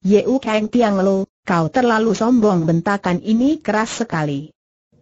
Yeu Kang Tiang Lo, kau terlalu sombong bentakan ini keras sekali.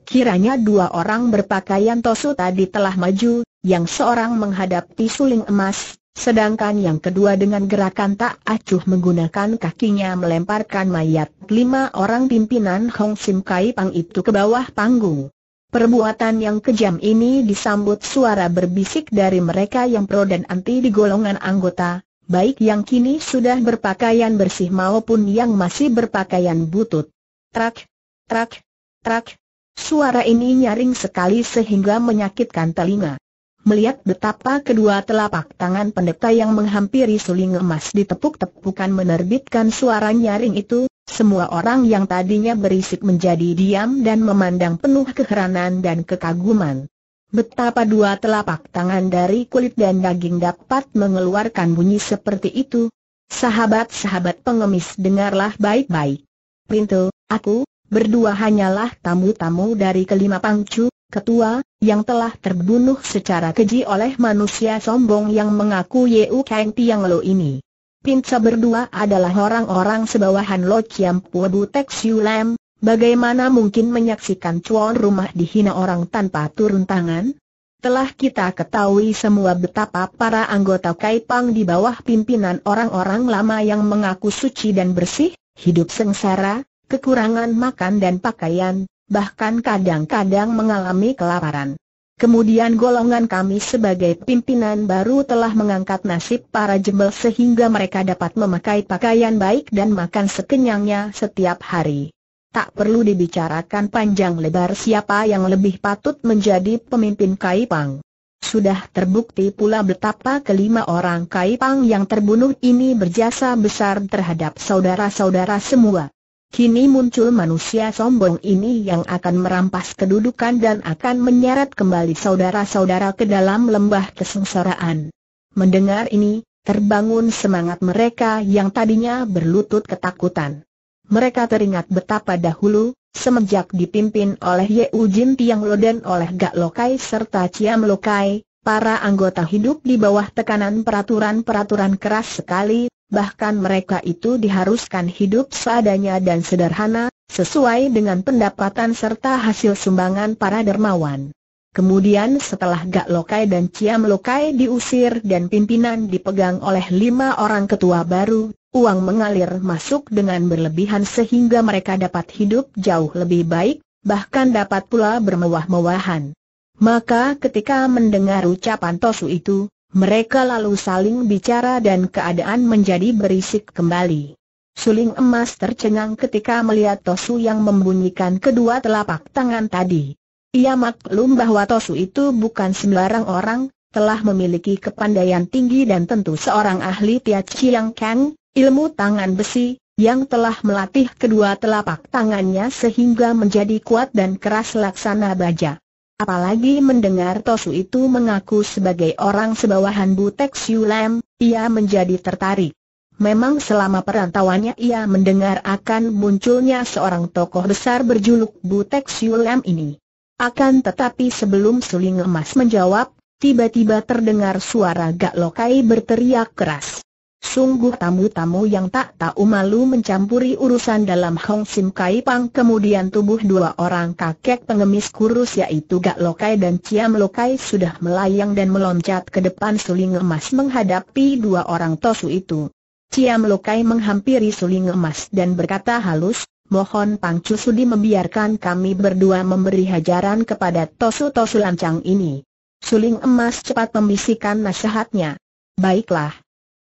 Kiranya dua orang berpakaian tosu tadi telah maju, yang seorang menghadapi suling emas, sedangkan yang kedua dengan gerakan tak acuh menggunakan kakinya melemparkan mayat lima orang pimpinan Hong Sim Kai Pang itu ke bawah panggung. Perbuatan yang kejam ini disambut suara berbisik dari mereka yang pro dan anti di golongan anggota, baik yang kini sudah berpakaian bersih maupun yang masih berpakaian butut. Trak, trak, trak. Suara ini nyaring sekali sehingga menyakitkan telinga. Melihat betapa kedua telapak tangan pendeta yang menghampiri suling emas ditepuk-tepukan menerbitkan suara nyaring itu, semua orang yang tadinya berisik menjadi diam dan memandang penuh keheranan dan kekaguman. Betapa dua telapak tangan dari kulit dan daging dapat mengeluarkan bunyi seperti itu. Sahabat-sahabat pengemis dengarlah baik-baik. Printo, aku, berdua hanyalah tamu-tamu dari kelima pangcu, ketua, yang telah terbunuh secara keji oleh manusia sombong yang mengaku Yeu Kang Tiang Lo ini. Pinca berdua adalah orang-orang sebawahan Lo Chiam Pua Butek Siu Lam, Bagaimana mungkin menyaksikan cuan rumah dihina orang tanpa turun tangan? Telah kita ketahui semua betapa para anggota Kaipang di bawah pimpinan orang-orang lama yang mengaku suci dan bersih, hidup sengsara, kekurangan makan dan pakaian, bahkan kadang-kadang mengalami kelaparan. Kemudian golongan kami sebagai pimpinan baru telah mengangkat nasib para jembel sehingga mereka dapat memakai pakaian baik dan makan sekenyangnya setiap hari tak perlu dibicarakan panjang lebar siapa yang lebih patut menjadi pemimpin Kaipang. Sudah terbukti pula betapa kelima orang Kaipang yang terbunuh ini berjasa besar terhadap saudara-saudara semua. Kini muncul manusia sombong ini yang akan merampas kedudukan dan akan menyeret kembali saudara-saudara ke dalam lembah kesengsaraan. Mendengar ini, terbangun semangat mereka yang tadinya berlutut ketakutan mereka teringat betapa dahulu, semenjak dipimpin oleh Ye Ujin Tiang Lo dan oleh Gak Lokai serta Ciam Lokai, para anggota hidup di bawah tekanan peraturan-peraturan keras sekali, bahkan mereka itu diharuskan hidup seadanya dan sederhana, sesuai dengan pendapatan serta hasil sumbangan para dermawan. Kemudian setelah Gak Lokai dan Ciam Lokai diusir dan pimpinan dipegang oleh lima orang ketua baru, uang mengalir masuk dengan berlebihan sehingga mereka dapat hidup jauh lebih baik, bahkan dapat pula bermewah-mewahan. Maka ketika mendengar ucapan Tosu itu, mereka lalu saling bicara dan keadaan menjadi berisik kembali. Suling emas tercengang ketika melihat Tosu yang membunyikan kedua telapak tangan tadi. Ia maklum bahwa Tosu itu bukan sembarang orang, telah memiliki kepandaian tinggi dan tentu seorang ahli Tia Chiang Kang, Ilmu tangan besi, yang telah melatih kedua telapak tangannya sehingga menjadi kuat dan keras laksana baja. Apalagi mendengar Tosu itu mengaku sebagai orang sebawahan Butek Siulem, ia menjadi tertarik. Memang selama perantauannya ia mendengar akan munculnya seorang tokoh besar berjuluk Butek Siulem ini. Akan tetapi sebelum Suling Emas menjawab, tiba-tiba terdengar suara Gak Lokai berteriak keras. Sungguh tamu-tamu yang tak tahu malu mencampuri urusan dalam Hong Sim Kai Pang kemudian tubuh dua orang kakek pengemis kurus yaitu Gak Lokai dan Ciam Lokai sudah melayang dan meloncat ke depan suling emas menghadapi dua orang tosu itu. Ciam Lokai menghampiri suling emas dan berkata halus, mohon Pang Sudi membiarkan kami berdua memberi hajaran kepada tosu-tosu lancang ini. Suling emas cepat membisikkan nasihatnya. Baiklah.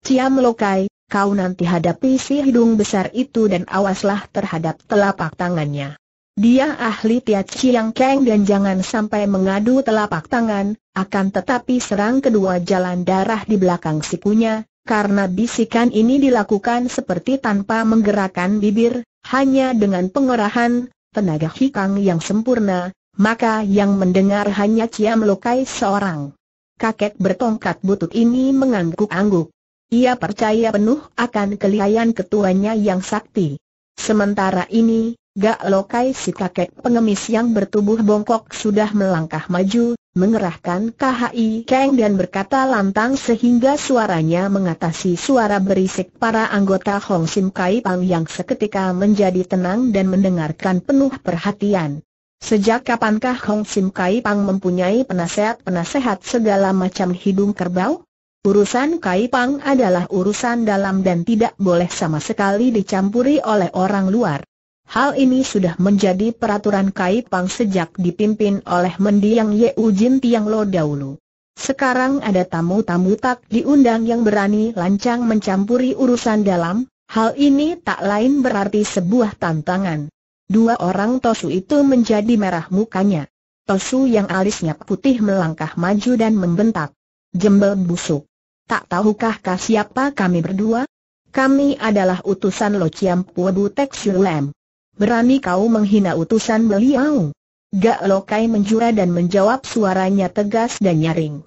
Ciam Lokai, kau nanti hadapi si hidung besar itu dan awaslah terhadap telapak tangannya. Dia ahli Tiat Chiang Kang dan jangan sampai mengadu telapak tangan, akan tetapi serang kedua jalan darah di belakang sikunya, karena bisikan ini dilakukan seperti tanpa menggerakkan bibir, hanya dengan pengerahan, tenaga hikang yang sempurna, maka yang mendengar hanya Ciam Lokai seorang. Kakek bertongkat butut ini mengangguk-angguk. Ia percaya penuh akan kelihayan ketuanya yang sakti. Sementara ini, Gak Lokai si kakek pengemis yang bertubuh bongkok sudah melangkah maju, mengerahkan KHI Kang dan berkata lantang sehingga suaranya mengatasi suara berisik para anggota Hong Sim Kai Pang yang seketika menjadi tenang dan mendengarkan penuh perhatian. Sejak kapankah Hong Sim Kai Pang mempunyai penasehat-penasehat segala macam hidung kerbau? Urusan Kaipang adalah urusan dalam dan tidak boleh sama sekali dicampuri oleh orang luar. Hal ini sudah menjadi peraturan Kaipang sejak dipimpin oleh mendiang Ye Ujin Tiang Lo dahulu. Sekarang ada tamu-tamu tak diundang yang berani lancang mencampuri urusan dalam, hal ini tak lain berarti sebuah tantangan. Dua orang Tosu itu menjadi merah mukanya. Tosu yang alisnya putih melangkah maju dan membentak. Jembel busuk tak tahukah kah siapa kami berdua? Kami adalah utusan Lo Chiam Puebu Tek Sulem. Berani kau menghina utusan beliau? Gak lo Kai menjura dan menjawab suaranya tegas dan nyaring.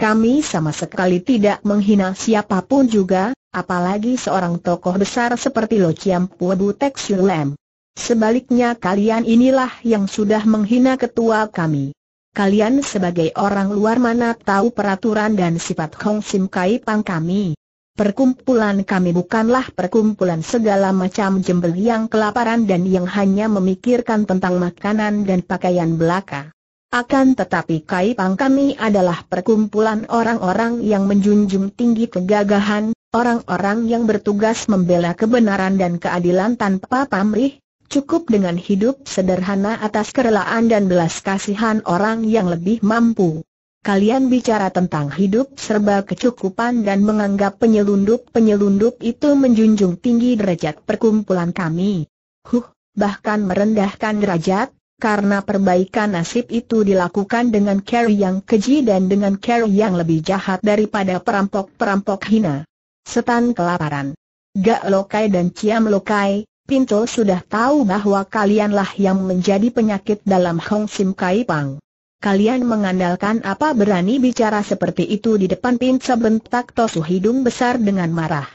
Kami sama sekali tidak menghina siapapun juga, apalagi seorang tokoh besar seperti Lo Chiam Puebu Tek Sulem. Sebaliknya kalian inilah yang sudah menghina ketua kami kalian sebagai orang luar mana tahu peraturan dan sifat Hong Sim Kai Pang kami. Perkumpulan kami bukanlah perkumpulan segala macam jembel yang kelaparan dan yang hanya memikirkan tentang makanan dan pakaian belaka. Akan tetapi Kai Pang kami adalah perkumpulan orang-orang yang menjunjung tinggi kegagahan, orang-orang yang bertugas membela kebenaran dan keadilan tanpa pamrih, Cukup dengan hidup sederhana atas kerelaan dan belas kasihan orang yang lebih mampu. Kalian bicara tentang hidup serba kecukupan dan menganggap penyelundup-penyelundup itu menjunjung tinggi derajat perkumpulan kami. Huh, bahkan merendahkan derajat, karena perbaikan nasib itu dilakukan dengan care yang keji dan dengan care yang lebih jahat daripada perampok-perampok hina. Setan kelaparan. Gak Lokai dan Ciam Lokai, Pinto sudah tahu bahwa kalianlah yang menjadi penyakit dalam Hong Sim Kai Pang. Kalian mengandalkan apa berani bicara seperti itu di depan Pinto bentak Tosu hidung besar dengan marah.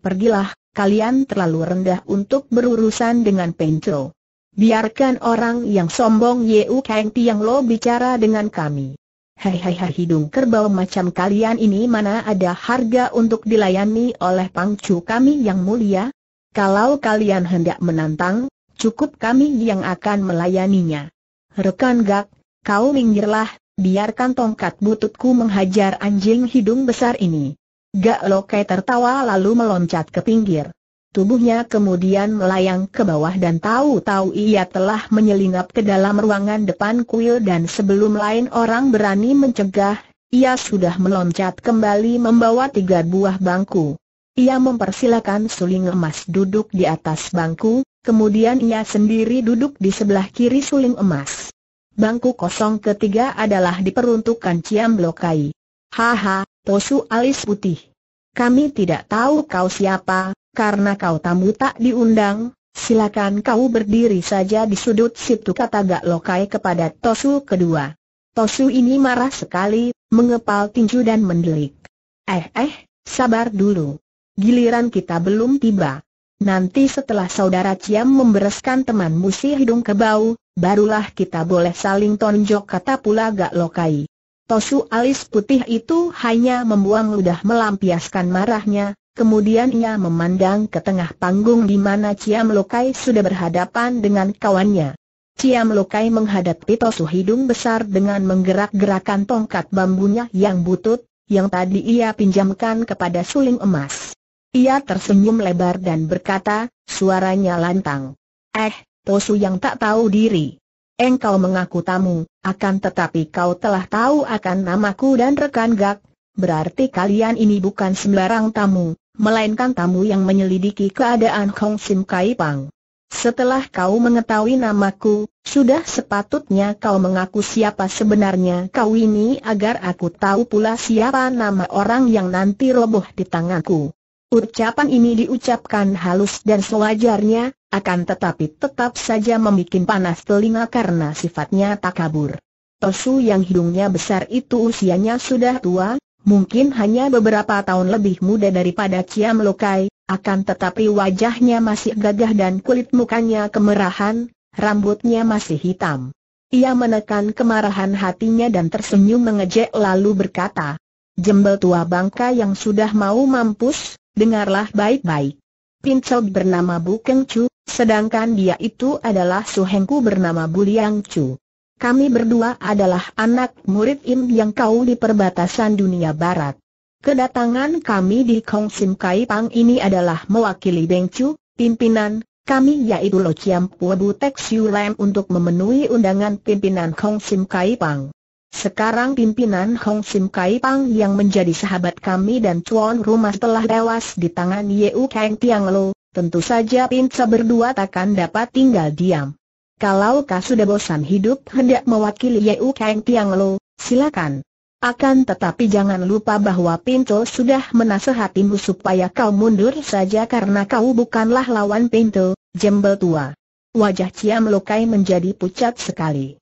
Pergilah, kalian terlalu rendah untuk berurusan dengan Pinto. Biarkan orang yang sombong Yeu Kang Tiang Lo bicara dengan kami. Hei hei hei hidung kerbau macam kalian ini mana ada harga untuk dilayani oleh pangcu kami yang mulia? Kalau kalian hendak menantang, cukup kami yang akan melayaninya. Rekan Gak, kau minggirlah, biarkan tongkat bututku menghajar anjing hidung besar ini. Gak Lokai tertawa lalu meloncat ke pinggir. Tubuhnya kemudian melayang ke bawah dan tahu-tahu ia telah menyelinap ke dalam ruangan depan kuil dan sebelum lain orang berani mencegah, ia sudah meloncat kembali membawa tiga buah bangku. Ia mempersilakan suling emas duduk di atas bangku, kemudian ia sendiri duduk di sebelah kiri suling emas. Bangku kosong ketiga adalah diperuntukkan Ciam Blokai. Haha, Tosu alis putih. Kami tidak tahu kau siapa, karena kau tamu tak diundang, silakan kau berdiri saja di sudut situ kata Gak Lokai kepada Tosu kedua. Tosu ini marah sekali, mengepal tinju dan mendelik. Eh eh, sabar dulu. Giliran kita belum tiba. Nanti setelah saudara Ciam membereskan teman musi hidung kebau, barulah kita boleh saling tonjok kata pula gak lokai. Tosu alis putih itu hanya membuang ludah melampiaskan marahnya, Kemudian ia memandang ke tengah panggung di mana Ciam Lokai sudah berhadapan dengan kawannya. Ciam Lokai menghadapi Tosu hidung besar dengan menggerak-gerakan tongkat bambunya yang butut, yang tadi ia pinjamkan kepada suling emas. Ia tersenyum lebar dan berkata, suaranya lantang. Eh, Tosu yang tak tahu diri. Engkau mengaku tamu, akan tetapi kau telah tahu akan namaku dan rekan gak. Berarti kalian ini bukan sembarang tamu, melainkan tamu yang menyelidiki keadaan Hong Sim Kai Pang. Setelah kau mengetahui namaku, sudah sepatutnya kau mengaku siapa sebenarnya kau ini agar aku tahu pula siapa nama orang yang nanti roboh di tanganku. Ucapan ini diucapkan halus dan sewajarnya, akan tetapi tetap saja membuat panas telinga karena sifatnya tak kabur. Tosu yang hidungnya besar itu usianya sudah tua, mungkin hanya beberapa tahun lebih muda daripada Ciam Lokai, akan tetapi wajahnya masih gagah dan kulit mukanya kemerahan, rambutnya masih hitam. Ia menekan kemarahan hatinya dan tersenyum mengejek lalu berkata, Jembel tua bangka yang sudah mau mampus, dengarlah baik-baik. Pincel bernama Bu Keng Chu, sedangkan dia itu adalah suhengku bernama Bu Liang Chu. Kami berdua adalah anak murid Im yang kau di perbatasan dunia barat. Kedatangan kami di Kong Sim Kai Pang ini adalah mewakili Beng Chu, pimpinan, kami yaitu Lo Chiam Pua Bu Tek Siu Lam untuk memenuhi undangan pimpinan Kong Sim Kai Pang. Sekarang pimpinan Hong Sim Kai Pang yang menjadi sahabat kami dan tuan rumah telah tewas di tangan Yeu Kang Tiang Lo, tentu saja Pinca berdua takkan dapat tinggal diam. Kalau kau sudah bosan hidup hendak mewakili Yeu Kang Tiang Lo, silakan. Akan tetapi jangan lupa bahwa Pinto sudah menasehatimu supaya kau mundur saja karena kau bukanlah lawan Pinto, jembel tua. Wajah Ciam Lokai menjadi pucat sekali.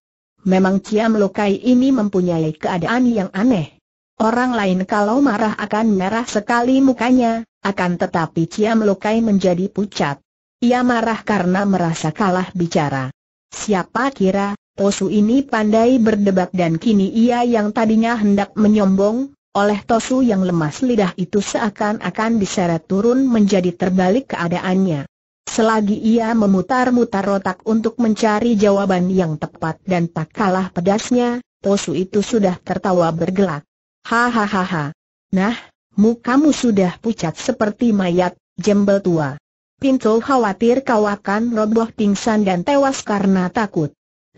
Memang Ciam Lokai ini mempunyai keadaan yang aneh. Orang lain kalau marah akan merah sekali mukanya, akan tetapi Ciam Lokai menjadi pucat. Ia marah karena merasa kalah bicara. Siapa kira, Tosu ini pandai berdebat dan kini ia yang tadinya hendak menyombong, oleh Tosu yang lemas lidah itu seakan-akan diseret turun menjadi terbalik keadaannya. Selagi ia memutar-mutar otak untuk mencari jawaban yang tepat dan tak kalah pedasnya, Tosu itu sudah tertawa bergelak. Hahaha. Nah, mukamu sudah pucat seperti mayat, jembel tua. Pinto khawatir kau akan roboh pingsan dan tewas karena takut.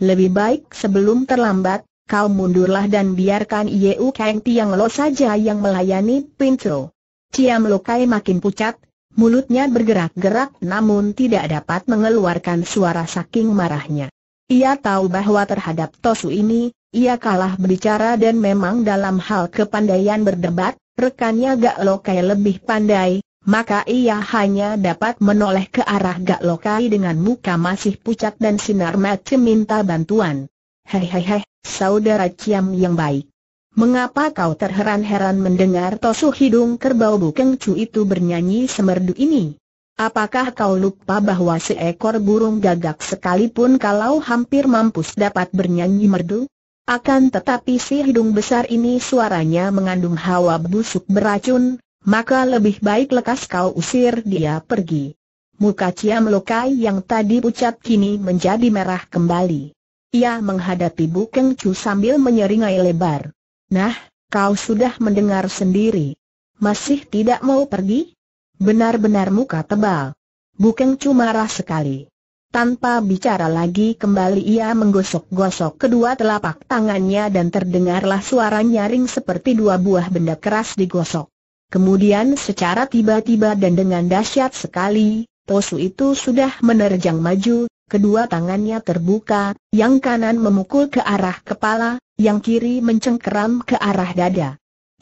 Lebih baik sebelum terlambat, kau mundurlah dan biarkan Yeu Kang Tiang Lo saja yang melayani Pinto. Ciam Kai makin pucat, mulutnya bergerak-gerak namun tidak dapat mengeluarkan suara saking marahnya. Ia tahu bahwa terhadap Tosu ini, ia kalah berbicara dan memang dalam hal kepandaian berdebat, rekannya Gak Lokai lebih pandai, maka ia hanya dapat menoleh ke arah Gak Lokai dengan muka masih pucat dan sinar mata minta bantuan. Hehehe, saudara Ciam yang baik. Mengapa kau terheran-heran mendengar tosu hidung kerbau bukeng cu itu bernyanyi semerdu ini? Apakah kau lupa bahwa seekor burung gagak sekalipun kalau hampir mampus dapat bernyanyi merdu? Akan tetapi si hidung besar ini suaranya mengandung hawa busuk beracun, maka lebih baik lekas kau usir dia pergi. Muka ciam lokai yang tadi pucat kini menjadi merah kembali. Ia menghadapi Bukeng cu sambil menyeringai lebar. Nah, kau sudah mendengar sendiri. Masih tidak mau pergi? Benar-benar muka tebal. Bukeng cuma marah sekali. Tanpa bicara lagi kembali ia menggosok-gosok kedua telapak tangannya dan terdengarlah suara nyaring seperti dua buah benda keras digosok. Kemudian secara tiba-tiba dan dengan dahsyat sekali, Tosu itu sudah menerjang maju, kedua tangannya terbuka, yang kanan memukul ke arah kepala, yang kiri mencengkeram ke arah dada.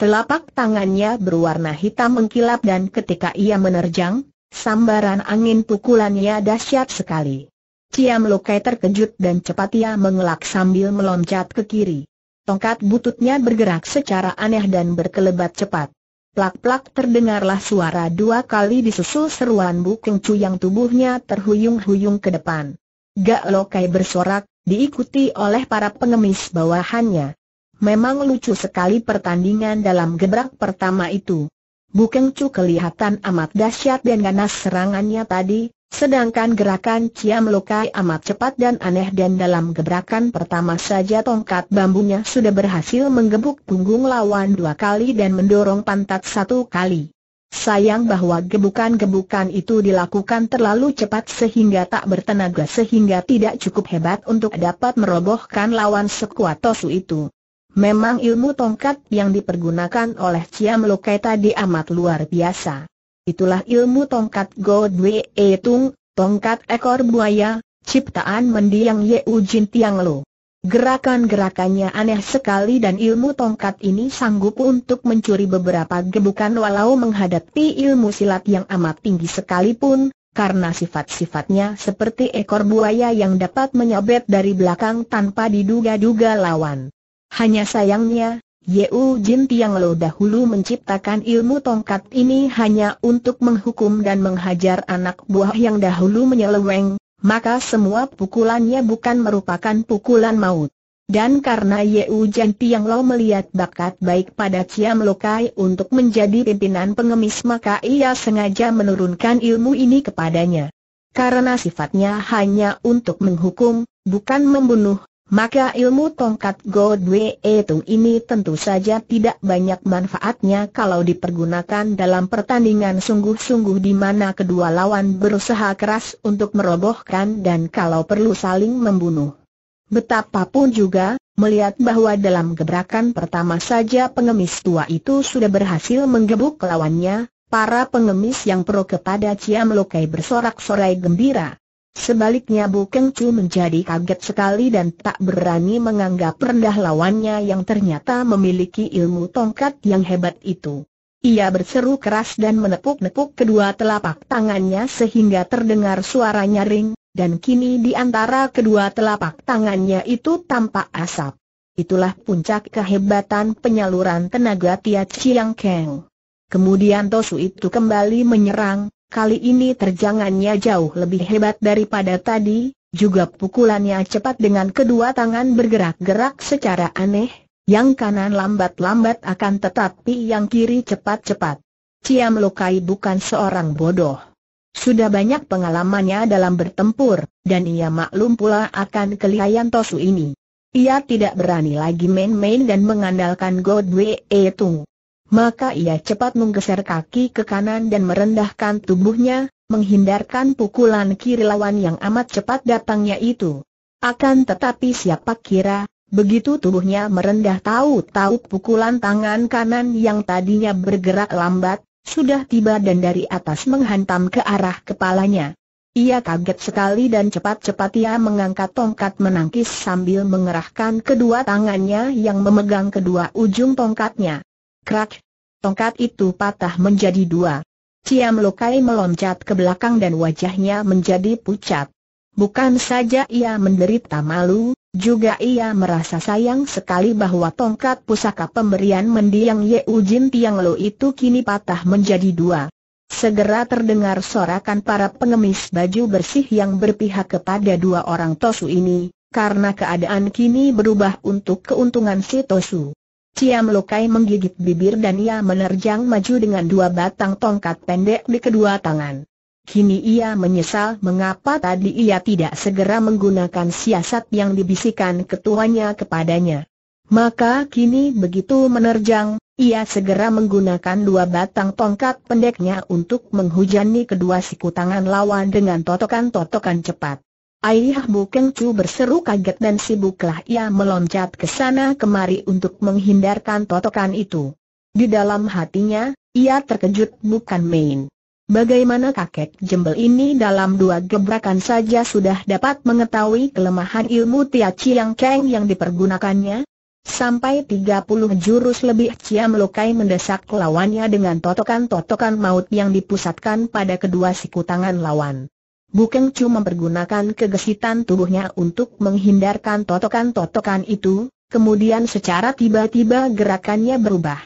Telapak tangannya berwarna hitam mengkilap dan ketika ia menerjang, sambaran angin pukulannya dahsyat sekali. Ciam Lokai terkejut dan cepat ia mengelak sambil meloncat ke kiri. Tongkat bututnya bergerak secara aneh dan berkelebat cepat. Plak-plak terdengarlah suara dua kali disusul seruan Bu Keng Chu yang tubuhnya terhuyung-huyung ke depan. Gak Lokai bersorak, diikuti oleh para pengemis bawahannya. Memang lucu sekali pertandingan dalam gebrak pertama itu. Bu Keng Chu kelihatan amat dahsyat dan ganas serangannya tadi, Sedangkan gerakan Ciam Lokai amat cepat dan aneh dan dalam gebrakan pertama saja tongkat bambunya sudah berhasil menggebuk punggung lawan dua kali dan mendorong pantat satu kali. Sayang bahwa gebukan-gebukan itu dilakukan terlalu cepat sehingga tak bertenaga sehingga tidak cukup hebat untuk dapat merobohkan lawan sekuat Tosu itu. Memang ilmu tongkat yang dipergunakan oleh Ciam Lokai tadi amat luar biasa. Itulah ilmu tongkat God Wei Tung, tongkat ekor buaya, ciptaan mendiang Ye Jin Tiang Lo. Gerakan-gerakannya aneh sekali dan ilmu tongkat ini sanggup untuk mencuri beberapa gebukan walau menghadapi ilmu silat yang amat tinggi sekalipun, karena sifat-sifatnya seperti ekor buaya yang dapat menyabet dari belakang tanpa diduga-duga lawan. Hanya sayangnya, Yeu Jin Tiang Lo dahulu menciptakan ilmu tongkat ini hanya untuk menghukum dan menghajar anak buah yang dahulu menyeleweng, maka semua pukulannya bukan merupakan pukulan maut. Dan karena Yeu Jin Tiang Lo melihat bakat baik pada Ciam Lokai untuk menjadi pimpinan pengemis maka ia sengaja menurunkan ilmu ini kepadanya. Karena sifatnya hanya untuk menghukum, bukan membunuh, maka ilmu tongkat Wee Tung ini tentu saja tidak banyak manfaatnya kalau dipergunakan dalam pertandingan sungguh-sungguh di mana kedua lawan berusaha keras untuk merobohkan dan kalau perlu saling membunuh. Betapapun juga, melihat bahwa dalam gebrakan pertama saja pengemis tua itu sudah berhasil menggebuk lawannya, para pengemis yang pro kepada Ciam Lokai bersorak-sorai gembira. Sebaliknya Bu Keng Chu menjadi kaget sekali dan tak berani menganggap rendah lawannya yang ternyata memiliki ilmu tongkat yang hebat itu. Ia berseru keras dan menepuk-nepuk kedua telapak tangannya sehingga terdengar suara nyaring, dan kini di antara kedua telapak tangannya itu tampak asap. Itulah puncak kehebatan penyaluran tenaga Tia Chiang Keng. Kemudian Tosu itu kembali menyerang, Kali ini terjangannya jauh lebih hebat daripada tadi, juga pukulannya cepat dengan kedua tangan bergerak-gerak secara aneh, yang kanan lambat-lambat akan tetapi yang kiri cepat-cepat. Ciam Lokai bukan seorang bodoh. Sudah banyak pengalamannya dalam bertempur, dan ia maklum pula akan kelihayan Tosu ini. Ia tidak berani lagi main-main dan mengandalkan God Wei Tung. Maka ia cepat menggeser kaki ke kanan dan merendahkan tubuhnya, menghindarkan pukulan kiri lawan yang amat cepat datangnya itu. Akan tetapi siapa kira, begitu tubuhnya merendah tahu-tahu pukulan tangan kanan yang tadinya bergerak lambat, sudah tiba dan dari atas menghantam ke arah kepalanya. Ia kaget sekali dan cepat-cepat ia mengangkat tongkat menangkis sambil mengerahkan kedua tangannya yang memegang kedua ujung tongkatnya. Krak! Tongkat itu patah menjadi dua. Ciam Lokai meloncat ke belakang dan wajahnya menjadi pucat. Bukan saja ia menderita malu, juga ia merasa sayang sekali bahwa tongkat pusaka pemberian mendiang Ye Jin Tiang Lo itu kini patah menjadi dua. Segera terdengar sorakan para pengemis baju bersih yang berpihak kepada dua orang Tosu ini, karena keadaan kini berubah untuk keuntungan si Tosu. Cia melukai menggigit bibir dan ia menerjang maju dengan dua batang tongkat pendek di kedua tangan. Kini ia menyesal mengapa tadi ia tidak segera menggunakan siasat yang dibisikkan ketuanya kepadanya. Maka kini begitu menerjang, ia segera menggunakan dua batang tongkat pendeknya untuk menghujani kedua siku tangan lawan dengan totokan-totokan cepat. Ayahmu Kengcu berseru kaget dan sibuklah ia meloncat ke sana kemari untuk menghindarkan totokan itu. Di dalam hatinya, ia terkejut bukan main. Bagaimana kakek jembel ini dalam dua gebrakan saja sudah dapat mengetahui kelemahan ilmu Tia Chiang Keng yang dipergunakannya? Sampai 30 jurus lebih ia melukai mendesak lawannya dengan totokan-totokan maut yang dipusatkan pada kedua siku tangan lawan. Bukeng Chu mempergunakan kegesitan tubuhnya untuk menghindarkan totokan-totokan itu, kemudian secara tiba-tiba gerakannya berubah.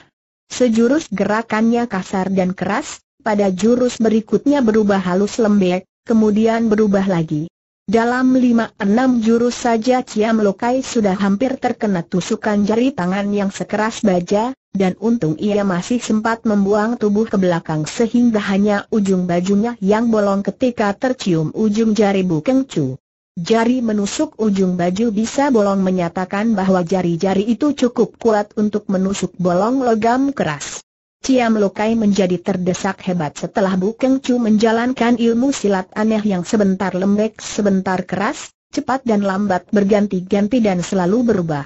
Sejurus gerakannya kasar dan keras, pada jurus berikutnya berubah halus lembek, kemudian berubah lagi. Dalam lima enam jurus saja Ciam Lokai sudah hampir terkena tusukan jari tangan yang sekeras baja, dan untung ia masih sempat membuang tubuh ke belakang sehingga hanya ujung bajunya yang bolong ketika tercium ujung jari Bukeng Chu. Jari menusuk ujung baju bisa bolong menyatakan bahwa jari-jari itu cukup kuat untuk menusuk bolong logam keras. Ciam Lokai menjadi terdesak hebat setelah Bu Keng Chu menjalankan ilmu silat aneh yang sebentar lembek sebentar keras, cepat dan lambat berganti-ganti dan selalu berubah.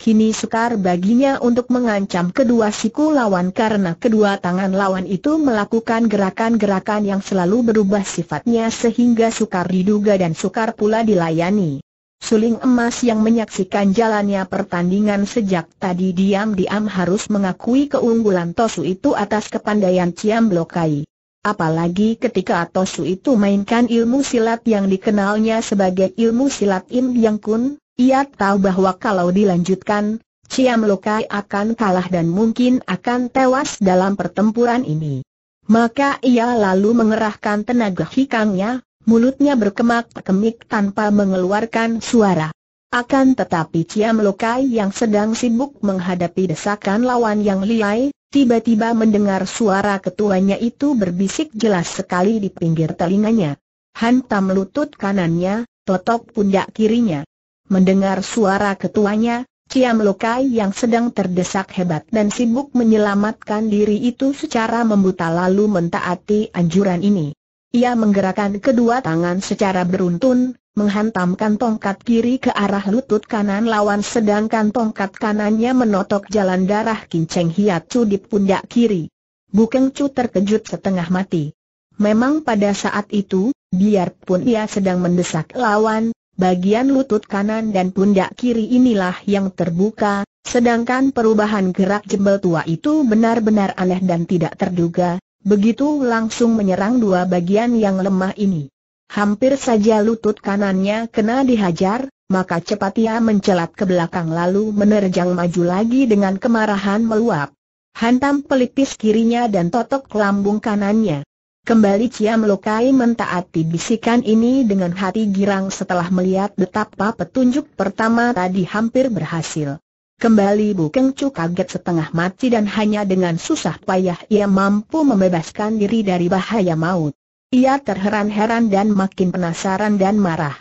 Kini sukar baginya untuk mengancam kedua siku lawan karena kedua tangan lawan itu melakukan gerakan-gerakan yang selalu berubah sifatnya sehingga sukar diduga dan sukar pula dilayani. Suling emas yang menyaksikan jalannya pertandingan sejak tadi diam-diam harus mengakui keunggulan Tosu itu atas kepandaian Ciam Blokai. Apalagi ketika Tosu itu mainkan ilmu silat yang dikenalnya sebagai ilmu silat Im Yang Kun, ia tahu bahwa kalau dilanjutkan, Ciam Lokai akan kalah dan mungkin akan tewas dalam pertempuran ini. Maka ia lalu mengerahkan tenaga hikangnya, mulutnya berkemak-kemik tanpa mengeluarkan suara. Akan tetapi Ciam Lokai yang sedang sibuk menghadapi desakan lawan yang liai, tiba-tiba mendengar suara ketuanya itu berbisik jelas sekali di pinggir telinganya. Hantam lutut kanannya, totok pundak kirinya. Mendengar suara ketuanya, Ciam Lokai yang sedang terdesak hebat dan sibuk menyelamatkan diri itu secara membuta lalu mentaati anjuran ini. Ia menggerakkan kedua tangan secara beruntun, menghantamkan tongkat kiri ke arah lutut kanan lawan sedangkan tongkat kanannya menotok jalan darah kinceng cu di pundak kiri. Bukeng cu terkejut setengah mati. Memang pada saat itu, biarpun ia sedang mendesak lawan, bagian lutut kanan dan pundak kiri inilah yang terbuka, sedangkan perubahan gerak jembel tua itu benar-benar aneh dan tidak terduga, Begitu langsung menyerang dua bagian yang lemah ini. Hampir saja lutut kanannya kena dihajar, maka cepat ia mencelat ke belakang lalu menerjang maju lagi dengan kemarahan meluap. Hantam pelipis kirinya dan totok lambung kanannya. Kembali Ciam melukai mentaati bisikan ini dengan hati girang setelah melihat betapa petunjuk pertama tadi hampir berhasil. Kembali Bu Kengcu kaget setengah mati dan hanya dengan susah payah ia mampu membebaskan diri dari bahaya maut. Ia terheran-heran dan makin penasaran dan marah.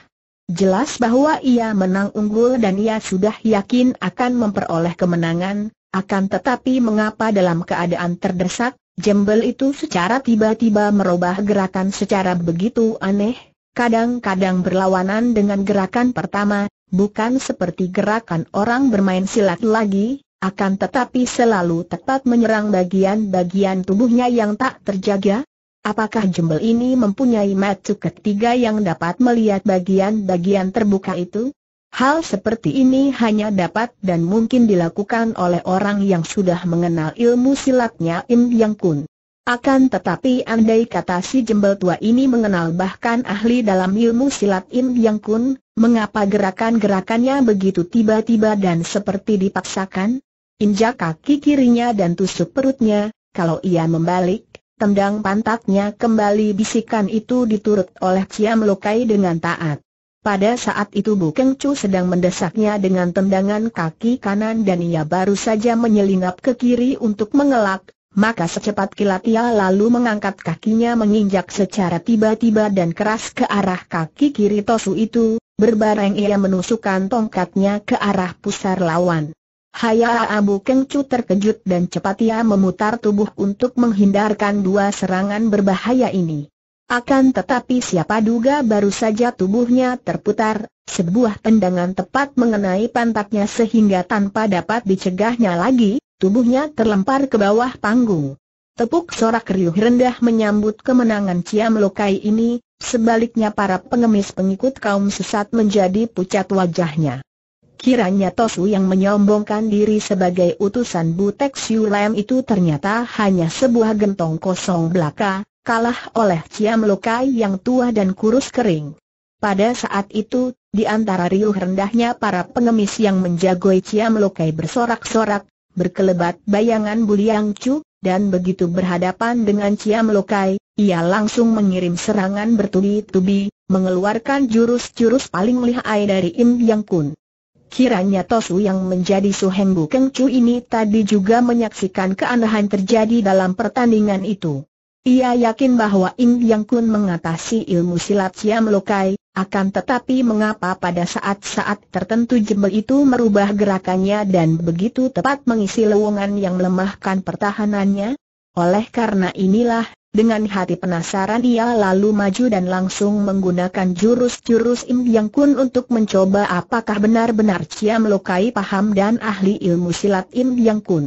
Jelas bahwa ia menang unggul dan ia sudah yakin akan memperoleh kemenangan, akan tetapi mengapa dalam keadaan terdesak, jembel itu secara tiba-tiba merubah gerakan secara begitu aneh, kadang-kadang berlawanan dengan gerakan pertama, bukan seperti gerakan orang bermain silat lagi, akan tetapi selalu tepat menyerang bagian-bagian tubuhnya yang tak terjaga? Apakah jembel ini mempunyai mata ketiga yang dapat melihat bagian-bagian terbuka itu? Hal seperti ini hanya dapat dan mungkin dilakukan oleh orang yang sudah mengenal ilmu silatnya Im Yang Kun. Akan tetapi andai kata si jembel tua ini mengenal bahkan ahli dalam ilmu silat Im Yang Kun, mengapa gerakan-gerakannya begitu tiba-tiba dan seperti dipaksakan? Injak kaki kirinya dan tusuk perutnya, kalau ia membalik, tendang pantatnya kembali bisikan itu diturut oleh Ciam Lokai dengan taat. Pada saat itu Bu Keng Chu sedang mendesaknya dengan tendangan kaki kanan dan ia baru saja menyelinap ke kiri untuk mengelak, maka secepat kilat ia lalu mengangkat kakinya menginjak secara tiba-tiba dan keras ke arah kaki kiri Tosu itu, berbareng ia menusukkan tongkatnya ke arah pusar lawan. Haya Abu Kengcu terkejut dan cepat ia memutar tubuh untuk menghindarkan dua serangan berbahaya ini. Akan tetapi siapa duga baru saja tubuhnya terputar, sebuah tendangan tepat mengenai pantatnya sehingga tanpa dapat dicegahnya lagi, Tubuhnya terlempar ke bawah panggung. Tepuk sorak riuh rendah menyambut kemenangan Ciam Lokai ini, sebaliknya para pengemis pengikut kaum sesat menjadi pucat wajahnya. Kiranya Tosu yang menyombongkan diri sebagai utusan Butek Siulem itu ternyata hanya sebuah gentong kosong belaka, kalah oleh Ciam Lokai yang tua dan kurus kering. Pada saat itu, di antara riuh rendahnya para pengemis yang menjagoi Ciam Lokai bersorak-sorak, berkelebat bayangan Buliang Chu, dan begitu berhadapan dengan Ciam Lokai, ia langsung mengirim serangan bertubi-tubi, mengeluarkan jurus-jurus paling lihai dari Im Yang Kun. Kiranya Tosu yang menjadi Suheng Bukeng Chu ini tadi juga menyaksikan keanehan terjadi dalam pertandingan itu. Ia yakin bahwa Im Yang Kun mengatasi ilmu silat Siam Lokai, akan tetapi mengapa pada saat-saat tertentu jembel itu merubah gerakannya dan begitu tepat mengisi lewongan yang melemahkan pertahanannya? Oleh karena inilah, dengan hati penasaran ia lalu maju dan langsung menggunakan jurus-jurus Im Yang Kun untuk mencoba apakah benar-benar Siam Lokai paham dan ahli ilmu silat Im Yang Kun.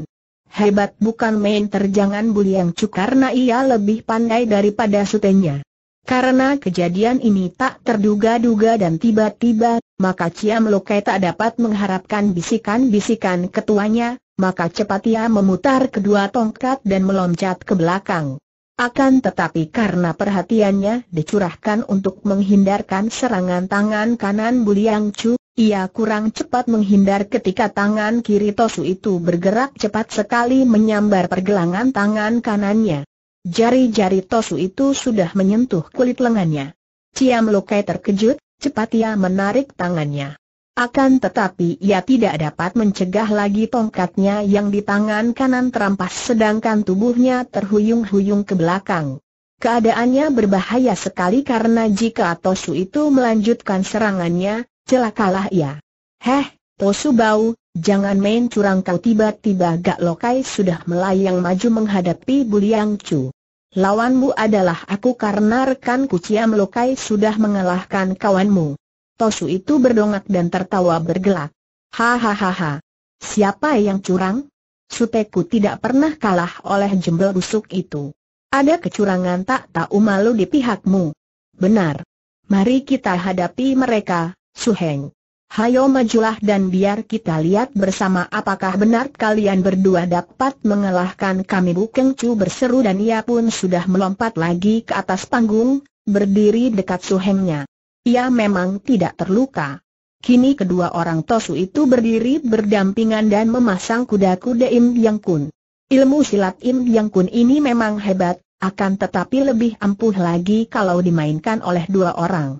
Hebat bukan main terjangan Yang Cu karena ia lebih pandai daripada sutenya. Karena kejadian ini tak terduga-duga dan tiba-tiba, maka Ciam Lokai tak dapat mengharapkan bisikan-bisikan ketuanya, maka cepat ia memutar kedua tongkat dan meloncat ke belakang. Akan tetapi karena perhatiannya dicurahkan untuk menghindarkan serangan tangan kanan Buliang Chu, ia kurang cepat menghindar ketika tangan kiri Tosu itu bergerak cepat sekali menyambar pergelangan tangan kanannya. Jari-jari Tosu itu sudah menyentuh kulit lengannya. Ciam Lokai terkejut, cepat ia menarik tangannya. Akan tetapi ia tidak dapat mencegah lagi tongkatnya yang di tangan kanan terampas sedangkan tubuhnya terhuyung-huyung ke belakang. Keadaannya berbahaya sekali karena jika Tosu itu melanjutkan serangannya, celakalah ia. Heh, Tosu Bau, jangan main curang kau tiba-tiba Gak Lokai sudah melayang maju menghadapi Buliang Chu. Lawanmu adalah aku karena rekan Ciam Lokai sudah mengalahkan kawanmu. Tosu itu berdongak dan tertawa bergelak. Hahaha. Siapa yang curang? Suteku tidak pernah kalah oleh jembel busuk itu. Ada kecurangan tak tahu malu di pihakmu. Benar. Mari kita hadapi mereka, Suheng. Hayo majulah dan biar kita lihat bersama apakah benar kalian berdua dapat mengalahkan kami Bukeng Chu berseru dan ia pun sudah melompat lagi ke atas panggung, berdiri dekat Suhengnya. Ia memang tidak terluka. Kini kedua orang Tosu itu berdiri berdampingan dan memasang kuda-kuda Im Yang Kun. Ilmu silat Im Yang Kun ini memang hebat, akan tetapi lebih ampuh lagi kalau dimainkan oleh dua orang.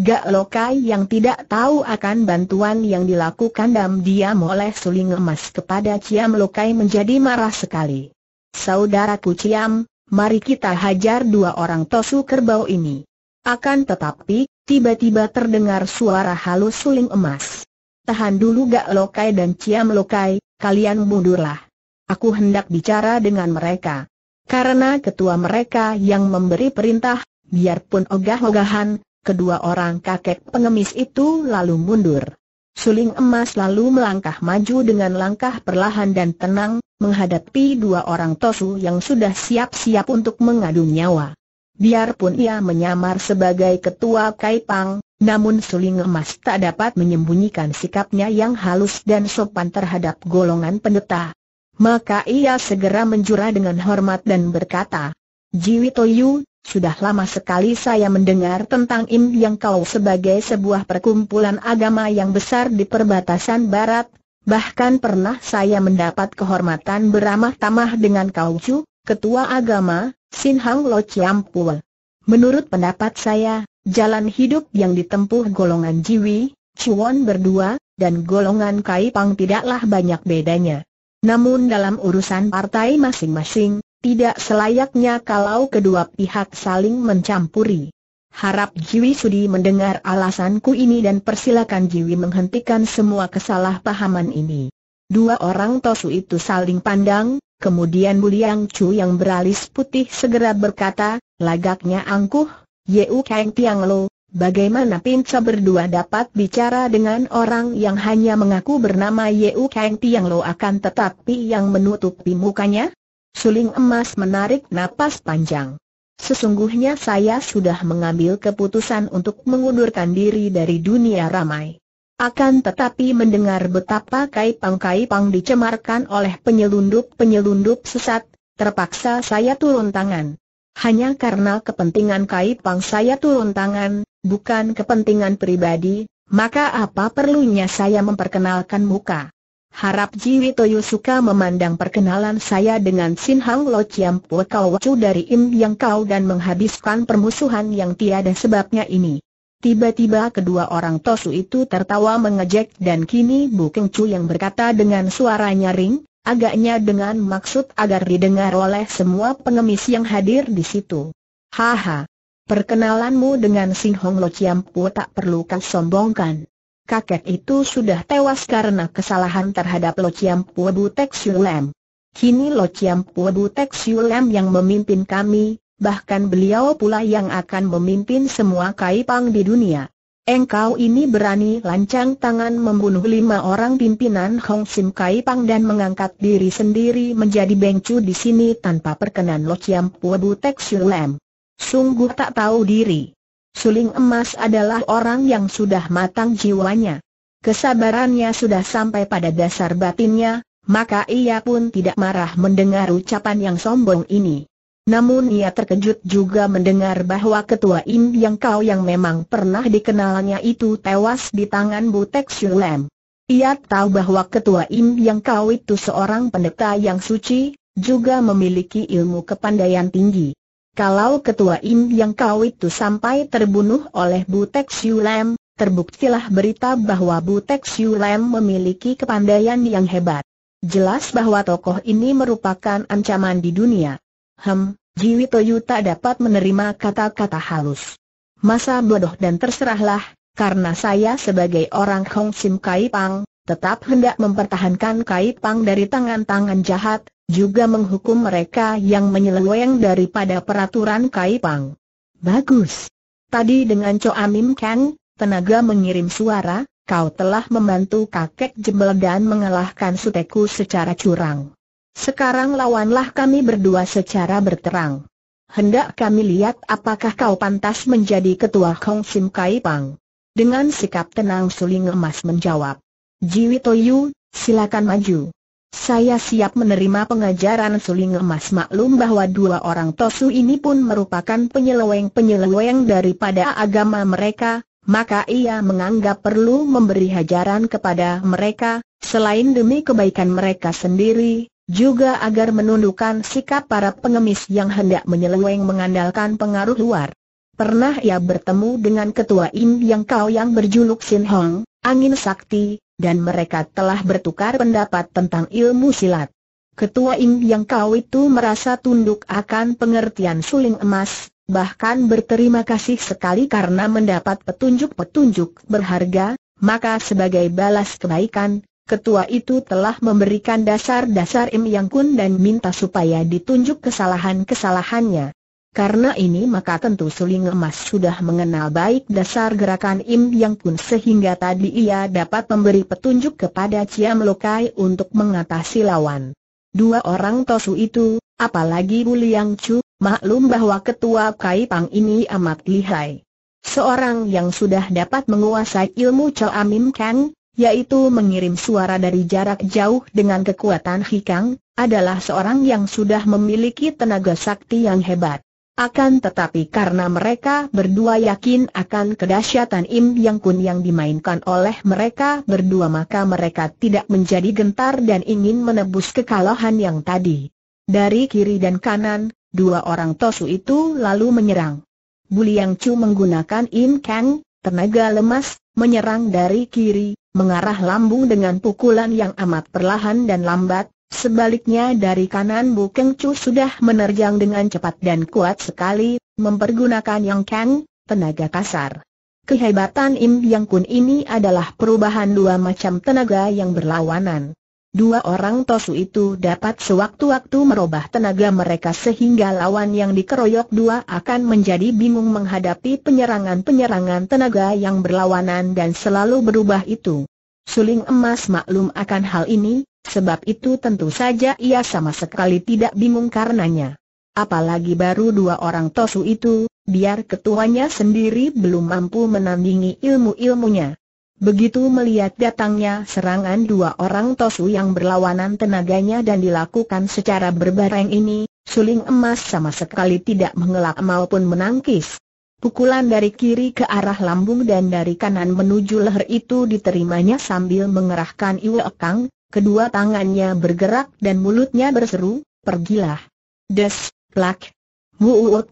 Gak Lokai yang tidak tahu akan bantuan yang dilakukan dam diam oleh suling emas kepada Ciam Lokai menjadi marah sekali. Saudaraku Ciam, mari kita hajar dua orang tosu kerbau ini. Akan tetapi, tiba-tiba terdengar suara halus suling emas. Tahan dulu Gak Lokai dan Ciam Lokai, kalian mundurlah. Aku hendak bicara dengan mereka. Karena ketua mereka yang memberi perintah, biarpun ogah-ogahan, kedua orang kakek pengemis itu lalu mundur. Suling emas lalu melangkah maju dengan langkah perlahan dan tenang, menghadapi dua orang tosu yang sudah siap-siap untuk mengadu nyawa. Biarpun ia menyamar sebagai ketua Kaipang, namun suling emas tak dapat menyembunyikan sikapnya yang halus dan sopan terhadap golongan pendeta. Maka ia segera menjura dengan hormat dan berkata, Jiwi Toyu, sudah lama sekali saya mendengar tentang Im yang kau sebagai sebuah perkumpulan agama yang besar di perbatasan barat, bahkan pernah saya mendapat kehormatan beramah tamah dengan kau Chu, ketua agama, Sin Hang Lo Chiam Pua. Menurut pendapat saya, jalan hidup yang ditempuh golongan Jiwi, Chuan berdua, dan golongan Kai Pang tidaklah banyak bedanya. Namun dalam urusan partai masing-masing, tidak selayaknya kalau kedua pihak saling mencampuri. Harap Jiwi Sudi mendengar alasanku ini dan persilakan Jiwi menghentikan semua kesalahpahaman ini. Dua orang Tosu itu saling pandang, kemudian Buliang Chu yang beralis putih segera berkata, lagaknya angkuh, Yeu Kang Tiang Lo, bagaimana pinca berdua dapat bicara dengan orang yang hanya mengaku bernama Yeu Kang Tiang Lo akan tetapi yang menutupi mukanya? Suling emas menarik napas panjang. Sesungguhnya saya sudah mengambil keputusan untuk mengundurkan diri dari dunia ramai. Akan tetapi mendengar betapa kai kaipang pang dicemarkan oleh penyelundup-penyelundup sesat, terpaksa saya turun tangan. Hanya karena kepentingan kai pang saya turun tangan, bukan kepentingan pribadi, maka apa perlunya saya memperkenalkan muka? Harap Jiwi suka memandang perkenalan saya dengan Sin Hang Lo Chiam Po Kau Wacu dari Im Yang Kau dan menghabiskan permusuhan yang tiada sebabnya ini. Tiba-tiba kedua orang Tosu itu tertawa mengejek dan kini Bu Keng Chu yang berkata dengan suara nyaring, agaknya dengan maksud agar didengar oleh semua pengemis yang hadir di situ. Haha, perkenalanmu dengan Sin Hong Lo Chiam Po tak perlu kau sombongkan kakek itu sudah tewas karena kesalahan terhadap Lo Chiam Pua Butek Siulem. Kini Lo Chiam Pua Butek Siulem yang memimpin kami, bahkan beliau pula yang akan memimpin semua kaipang di dunia. Engkau ini berani lancang tangan membunuh lima orang pimpinan Hong Sim Kaipang dan mengangkat diri sendiri menjadi bengcu di sini tanpa perkenan Lo Chiam Pua Butek Siulem. Sungguh tak tahu diri. Suling Emas adalah orang yang sudah matang jiwanya. Kesabarannya sudah sampai pada dasar batinnya, maka ia pun tidak marah mendengar ucapan yang sombong ini. Namun ia terkejut juga mendengar bahwa ketua Im Yang Kau yang memang pernah dikenalnya itu tewas di tangan Butek Sulem. Ia tahu bahwa ketua Im Yang Kau itu seorang pendeta yang suci, juga memiliki ilmu kepandaian tinggi. Kalau ketua Im yang kau itu sampai terbunuh oleh Butek Siulem, terbuktilah berita bahwa Butek Siulem memiliki kepandaian yang hebat. Jelas bahwa tokoh ini merupakan ancaman di dunia. Hem, Jiwi Toyu tak dapat menerima kata-kata halus. Masa bodoh dan terserahlah, karena saya sebagai orang Hong Sim Kai Pang, tetap hendak mempertahankan Kai Pang dari tangan-tangan jahat, juga menghukum mereka yang menyeleweng daripada peraturan Kai Pang. Bagus. Tadi dengan Cho Amim Kang, tenaga mengirim suara, kau telah membantu kakek jebel dan mengalahkan suteku secara curang. Sekarang lawanlah kami berdua secara berterang. Hendak kami lihat apakah kau pantas menjadi ketua Kong Sim Kai Pang. Dengan sikap tenang Suling Emas menjawab. Jiwi Toyu, silakan maju. Saya siap menerima pengajaran suling emas maklum bahwa dua orang Tosu ini pun merupakan penyeleweng-penyeleweng daripada agama mereka, maka ia menganggap perlu memberi hajaran kepada mereka, selain demi kebaikan mereka sendiri, juga agar menundukkan sikap para pengemis yang hendak menyeleweng mengandalkan pengaruh luar. Pernah ia bertemu dengan ketua Im yang kau yang berjuluk Sin Hong, Angin Sakti, dan mereka telah bertukar pendapat tentang ilmu silat. Ketua Im yang kau itu merasa tunduk akan pengertian suling emas, bahkan berterima kasih sekali karena mendapat petunjuk-petunjuk berharga, maka sebagai balas kebaikan, ketua itu telah memberikan dasar-dasar Im Yang Kun dan minta supaya ditunjuk kesalahan-kesalahannya. Karena ini maka tentu suling emas sudah mengenal baik dasar gerakan Im Yang Kun sehingga tadi ia dapat memberi petunjuk kepada Ciam Lokai untuk mengatasi lawan. Dua orang tosu itu, apalagi Bu Liang Chu, maklum bahwa ketua Kai Pang ini amat lihai. Seorang yang sudah dapat menguasai ilmu Amim Kang, yaitu mengirim suara dari jarak jauh dengan kekuatan hikang, adalah seorang yang sudah memiliki tenaga sakti yang hebat. Akan tetapi karena mereka berdua yakin akan kedahsyatan Im Yang Kun yang dimainkan oleh mereka berdua maka mereka tidak menjadi gentar dan ingin menebus kekalahan yang tadi. Dari kiri dan kanan, dua orang Tosu itu lalu menyerang. Buliang Chu menggunakan Im Kang, tenaga lemas, menyerang dari kiri, mengarah lambung dengan pukulan yang amat perlahan dan lambat, Sebaliknya dari kanan Bu Keng Chu sudah menerjang dengan cepat dan kuat sekali, mempergunakan Yang Kang, tenaga kasar. Kehebatan Im Yang Kun ini adalah perubahan dua macam tenaga yang berlawanan. Dua orang tosu itu dapat sewaktu-waktu merubah tenaga mereka sehingga lawan yang dikeroyok dua akan menjadi bingung menghadapi penyerangan-penyerangan tenaga yang berlawanan dan selalu berubah itu. Suling emas maklum akan hal ini, Sebab itu tentu saja ia sama sekali tidak bingung karenanya. Apalagi baru dua orang Tosu itu, biar ketuanya sendiri belum mampu menandingi ilmu-ilmunya. Begitu melihat datangnya serangan dua orang Tosu yang berlawanan tenaganya dan dilakukan secara berbareng ini, suling emas sama sekali tidak mengelak maupun menangkis. Pukulan dari kiri ke arah lambung dan dari kanan menuju leher itu diterimanya sambil mengerahkan Iwe Kang, kedua tangannya bergerak dan mulutnya berseru, pergilah. Des, plak, muut.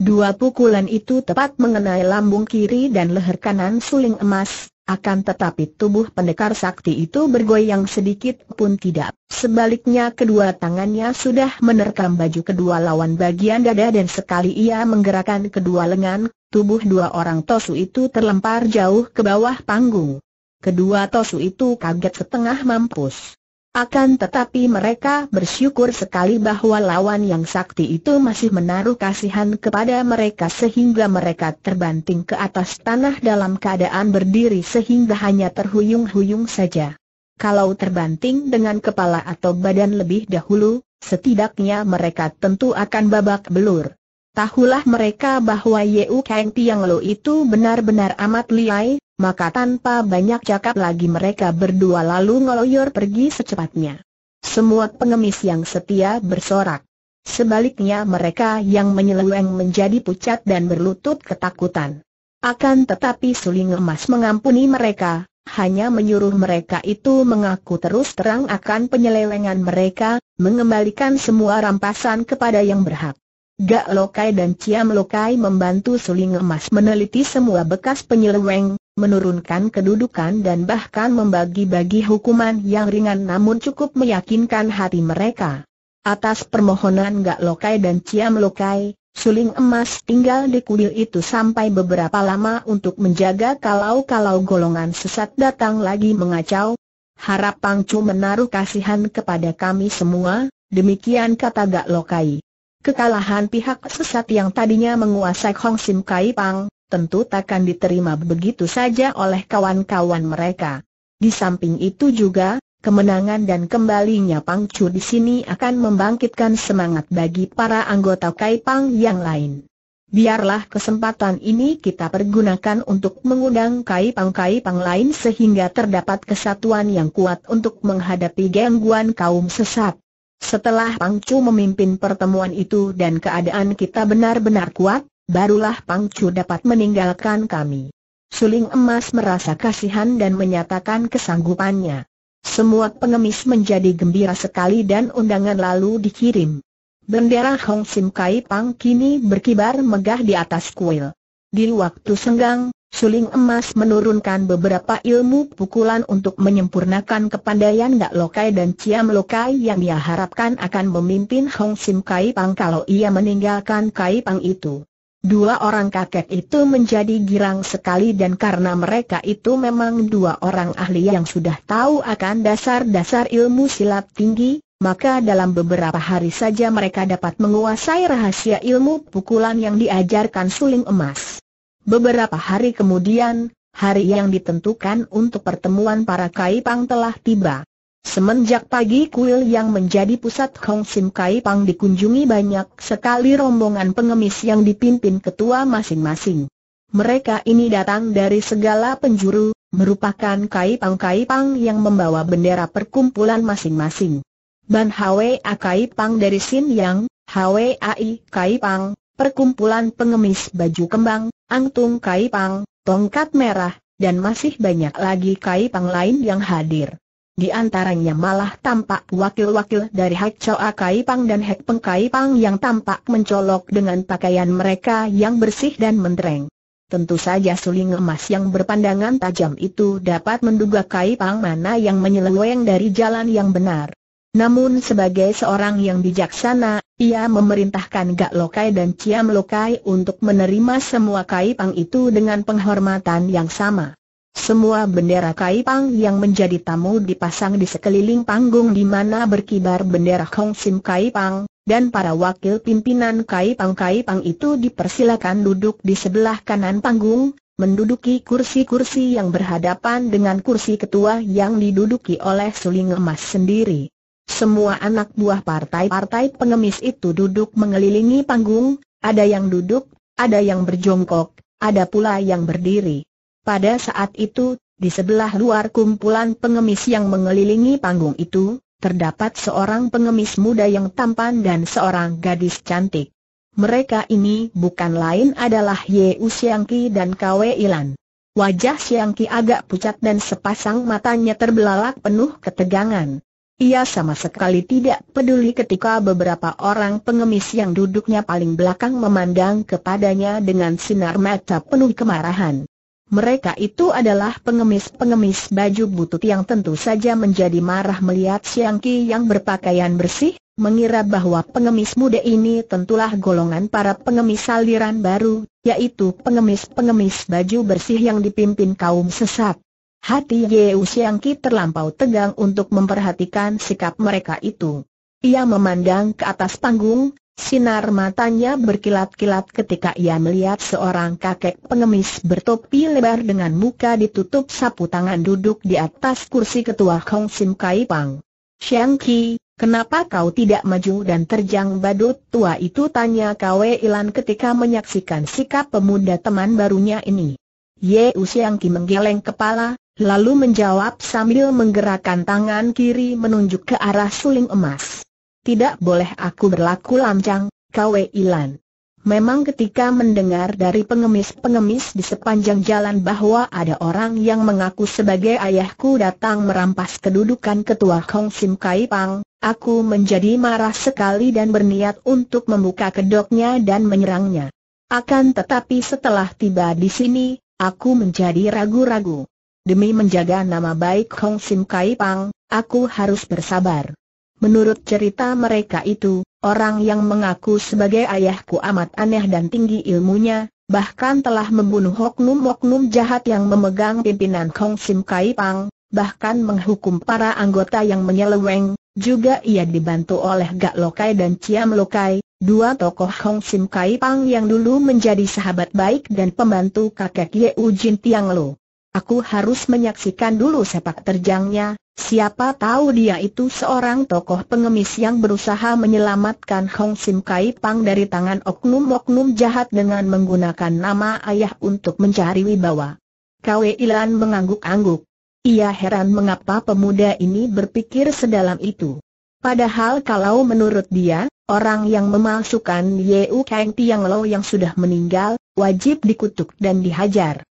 Dua pukulan itu tepat mengenai lambung kiri dan leher kanan suling emas, akan tetapi tubuh pendekar sakti itu bergoyang sedikit pun tidak. Sebaliknya kedua tangannya sudah menerkam baju kedua lawan bagian dada dan sekali ia menggerakkan kedua lengan, tubuh dua orang tosu itu terlempar jauh ke bawah panggung kedua Tosu itu kaget setengah mampus. Akan tetapi mereka bersyukur sekali bahwa lawan yang sakti itu masih menaruh kasihan kepada mereka sehingga mereka terbanting ke atas tanah dalam keadaan berdiri sehingga hanya terhuyung-huyung saja. Kalau terbanting dengan kepala atau badan lebih dahulu, setidaknya mereka tentu akan babak belur. Tahulah mereka bahwa Yeu Kang Tianglo itu benar-benar amat liai, maka tanpa banyak cakap lagi mereka berdua lalu ngeloyor pergi secepatnya. Semua pengemis yang setia bersorak. Sebaliknya mereka yang menyeleweng menjadi pucat dan berlutut ketakutan. Akan tetapi Suling Emas mengampuni mereka, hanya menyuruh mereka itu mengaku terus terang akan penyelewengan mereka, mengembalikan semua rampasan kepada yang berhak. Gak Lokai dan Ciam Lokai membantu Suling Emas meneliti semua bekas penyeleweng, menurunkan kedudukan dan bahkan membagi-bagi hukuman yang ringan namun cukup meyakinkan hati mereka. Atas permohonan Gak Lokai dan Ciam Lokai, suling emas tinggal di kuil itu sampai beberapa lama untuk menjaga kalau-kalau golongan sesat datang lagi mengacau. Harap Pangcu menaruh kasihan kepada kami semua, demikian kata Gak Lokai. Kekalahan pihak sesat yang tadinya menguasai Hong Sim Kai Pang, tentu takkan diterima begitu saja oleh kawan-kawan mereka. Di samping itu juga, kemenangan dan kembalinya Pangcu di sini akan membangkitkan semangat bagi para anggota Kaipang yang lain. Biarlah kesempatan ini kita pergunakan untuk mengundang Kaipang-Kaipang lain sehingga terdapat kesatuan yang kuat untuk menghadapi gangguan kaum sesat. Setelah Pangcu memimpin pertemuan itu dan keadaan kita benar-benar kuat, barulah Pangcu dapat meninggalkan kami. Suling emas merasa kasihan dan menyatakan kesanggupannya. Semua pengemis menjadi gembira sekali dan undangan lalu dikirim. Bendera Hong Sim Kai Pang kini berkibar megah di atas kuil. Di waktu senggang, Suling Emas menurunkan beberapa ilmu pukulan untuk menyempurnakan kepandaian Dak Lokai dan Ciam Lokai yang ia harapkan akan memimpin Hong Sim Kai Pang kalau ia meninggalkan Kai Pang itu. Dua orang kakek itu menjadi girang sekali dan karena mereka itu memang dua orang ahli yang sudah tahu akan dasar-dasar ilmu silat tinggi, maka dalam beberapa hari saja mereka dapat menguasai rahasia ilmu pukulan yang diajarkan suling emas. Beberapa hari kemudian, hari yang ditentukan untuk pertemuan para kaipang telah tiba. Semenjak pagi kuil yang menjadi pusat Hong Sim Kai Pang dikunjungi banyak sekali rombongan pengemis yang dipimpin ketua masing-masing. Mereka ini datang dari segala penjuru, merupakan Kai Pang Kai Pang yang membawa bendera perkumpulan masing-masing. Ban A Kai Pang dari Sin Yang, Ai Kai Pang, perkumpulan pengemis baju kembang, Angtung Kai Pang, tongkat merah, dan masih banyak lagi Kai Pang lain yang hadir. Di antaranya malah tampak wakil-wakil dari Hek Choa Pang dan Hek Peng Kai Pang yang tampak mencolok dengan pakaian mereka yang bersih dan mentereng. Tentu saja suling emas yang berpandangan tajam itu dapat menduga Kai Pang mana yang menyeleweng dari jalan yang benar. Namun sebagai seorang yang bijaksana, ia memerintahkan Gak Lokai dan Ciam Lokai untuk menerima semua Kai Pang itu dengan penghormatan yang sama. Semua bendera Kaipang yang menjadi tamu dipasang di sekeliling panggung di mana berkibar bendera Hong Sim Kaipang, dan para wakil pimpinan Kaipang-Kaipang itu dipersilakan duduk di sebelah kanan panggung, menduduki kursi-kursi yang berhadapan dengan kursi ketua yang diduduki oleh Suling Emas sendiri. Semua anak buah partai-partai pengemis itu duduk mengelilingi panggung, ada yang duduk, ada yang berjongkok, ada pula yang berdiri. Pada saat itu, di sebelah luar kumpulan pengemis yang mengelilingi panggung itu, terdapat seorang pengemis muda yang tampan dan seorang gadis cantik. Mereka ini bukan lain adalah Ye Xiangqi dan Kwe Ilan. Wajah Siangki agak pucat dan sepasang matanya terbelalak penuh ketegangan. Ia sama sekali tidak peduli ketika beberapa orang pengemis yang duduknya paling belakang memandang kepadanya dengan sinar mata penuh kemarahan. Mereka itu adalah pengemis-pengemis baju butut yang tentu saja menjadi marah melihat Siang Ki yang berpakaian bersih, mengira bahwa pengemis muda ini tentulah golongan para pengemis saliran baru, yaitu pengemis-pengemis baju bersih yang dipimpin kaum sesat. Hati Yeu Siang Ki terlampau tegang untuk memperhatikan sikap mereka itu. Ia memandang ke atas panggung, Sinar matanya berkilat-kilat ketika ia melihat seorang kakek pengemis bertopi lebar dengan muka ditutup sapu tangan duduk di atas kursi ketua Hong Sim Kai Pang. Xiang Qi, kenapa kau tidak maju dan terjang badut tua itu tanya Kwe Ilan ketika menyaksikan sikap pemuda teman barunya ini. Ye Xiang Qi menggeleng kepala, lalu menjawab sambil menggerakkan tangan kiri menunjuk ke arah suling emas tidak boleh aku berlaku lancang, Kwe Ilan. Memang ketika mendengar dari pengemis-pengemis di sepanjang jalan bahwa ada orang yang mengaku sebagai ayahku datang merampas kedudukan ketua Kong Sim Kai Pang, aku menjadi marah sekali dan berniat untuk membuka kedoknya dan menyerangnya. Akan tetapi setelah tiba di sini, aku menjadi ragu-ragu. Demi menjaga nama baik Kong Sim Kai Pang, aku harus bersabar. Menurut cerita mereka itu, orang yang mengaku sebagai ayahku amat aneh dan tinggi ilmunya, bahkan telah membunuh oknum-oknum jahat yang memegang pimpinan Kong Sim Kai Pang, bahkan menghukum para anggota yang menyeleweng, juga ia dibantu oleh Gak Lokai dan Ciam Lokai, dua tokoh Kong Sim Kai Pang yang dulu menjadi sahabat baik dan pembantu kakek Ye Ujin Tiang Lo. Aku harus menyaksikan dulu sepak terjangnya, siapa tahu dia itu seorang tokoh pengemis yang berusaha menyelamatkan Hong Sim Kai Pang dari tangan oknum-oknum jahat dengan menggunakan nama ayah untuk mencari wibawa. Kwe Ilan mengangguk-angguk. Ia heran mengapa pemuda ini berpikir sedalam itu. Padahal kalau menurut dia, orang yang memalsukan Yeu Kang Tiang Lo yang sudah meninggal, wajib dikutuk dan dihajar.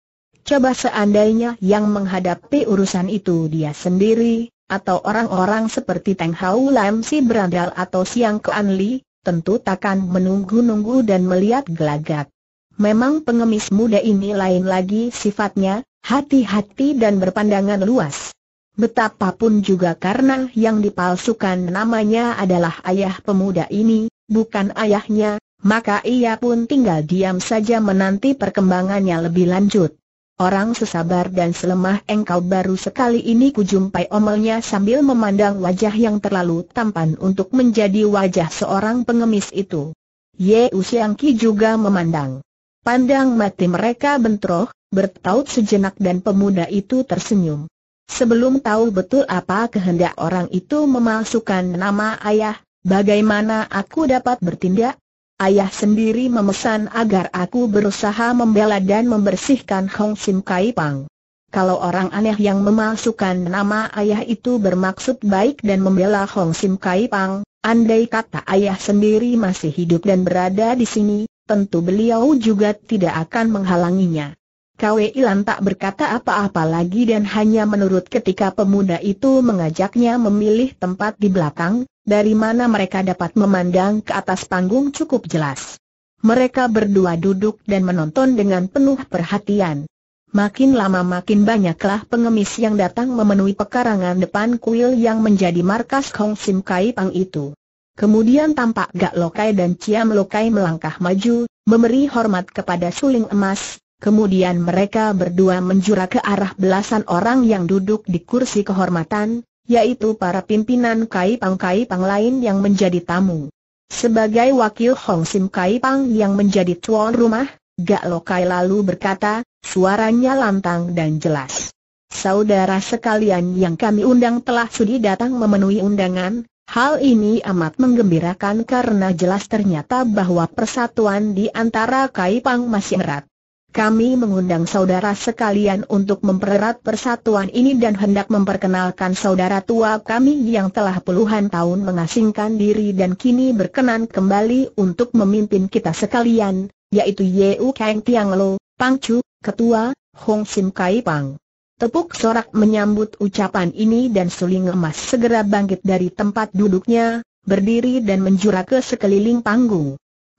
Coba seandainya yang menghadapi urusan itu dia sendiri, atau orang-orang seperti Teng Hau Lam si Berandal atau Siang Kuan Li, tentu takkan menunggu-nunggu dan melihat gelagat. Memang pengemis muda ini lain lagi sifatnya, hati-hati dan berpandangan luas. Betapapun juga karena yang dipalsukan namanya adalah ayah pemuda ini, bukan ayahnya, maka ia pun tinggal diam saja menanti perkembangannya lebih lanjut. Orang sesabar dan selemah engkau baru sekali ini kujumpai omelnya sambil memandang wajah yang terlalu tampan untuk menjadi wajah seorang pengemis itu. Ye Usiang Ki juga memandang. Pandang mati mereka bentroh, bertaut sejenak dan pemuda itu tersenyum. Sebelum tahu betul apa kehendak orang itu memalsukan nama ayah, bagaimana aku dapat bertindak, Ayah sendiri memesan agar aku berusaha membela dan membersihkan Hong Sim Kai Pang. Kalau orang aneh yang memasukkan nama ayah itu bermaksud baik dan membela Hong Sim Kai Pang, andai kata ayah sendiri masih hidup dan berada di sini, tentu beliau juga tidak akan menghalanginya. Kwe Ilan tak berkata apa-apa lagi dan hanya menurut ketika pemuda itu mengajaknya memilih tempat di belakang, dari mana mereka dapat memandang ke atas panggung cukup jelas. Mereka berdua duduk dan menonton dengan penuh perhatian. Makin lama makin banyaklah pengemis yang datang memenuhi pekarangan depan kuil yang menjadi markas Kong Sim Kai Pang itu. Kemudian tampak Gak Lokai dan Ciam Lokai melangkah maju, memberi hormat kepada suling emas, Kemudian mereka berdua menjura ke arah belasan orang yang duduk di kursi kehormatan, yaitu para pimpinan kai pang kai pang lain yang menjadi tamu. Sebagai wakil Hong Sim Kai Pang yang menjadi tuan rumah, Gak Lokai lalu berkata, suaranya lantang dan jelas. Saudara sekalian yang kami undang telah sudi datang memenuhi undangan, hal ini amat menggembirakan karena jelas ternyata bahwa persatuan di antara kai pang masih erat. Kami mengundang saudara sekalian untuk mempererat persatuan ini dan hendak memperkenalkan saudara tua kami yang telah puluhan tahun mengasingkan diri dan kini berkenan kembali untuk memimpin kita sekalian, yaitu Yeu Kang Tiang Lo, Pang Chu, Ketua, Hong Sim Kai Pang. Tepuk sorak menyambut ucapan ini dan suling emas segera bangkit dari tempat duduknya, berdiri dan menjura ke sekeliling panggung.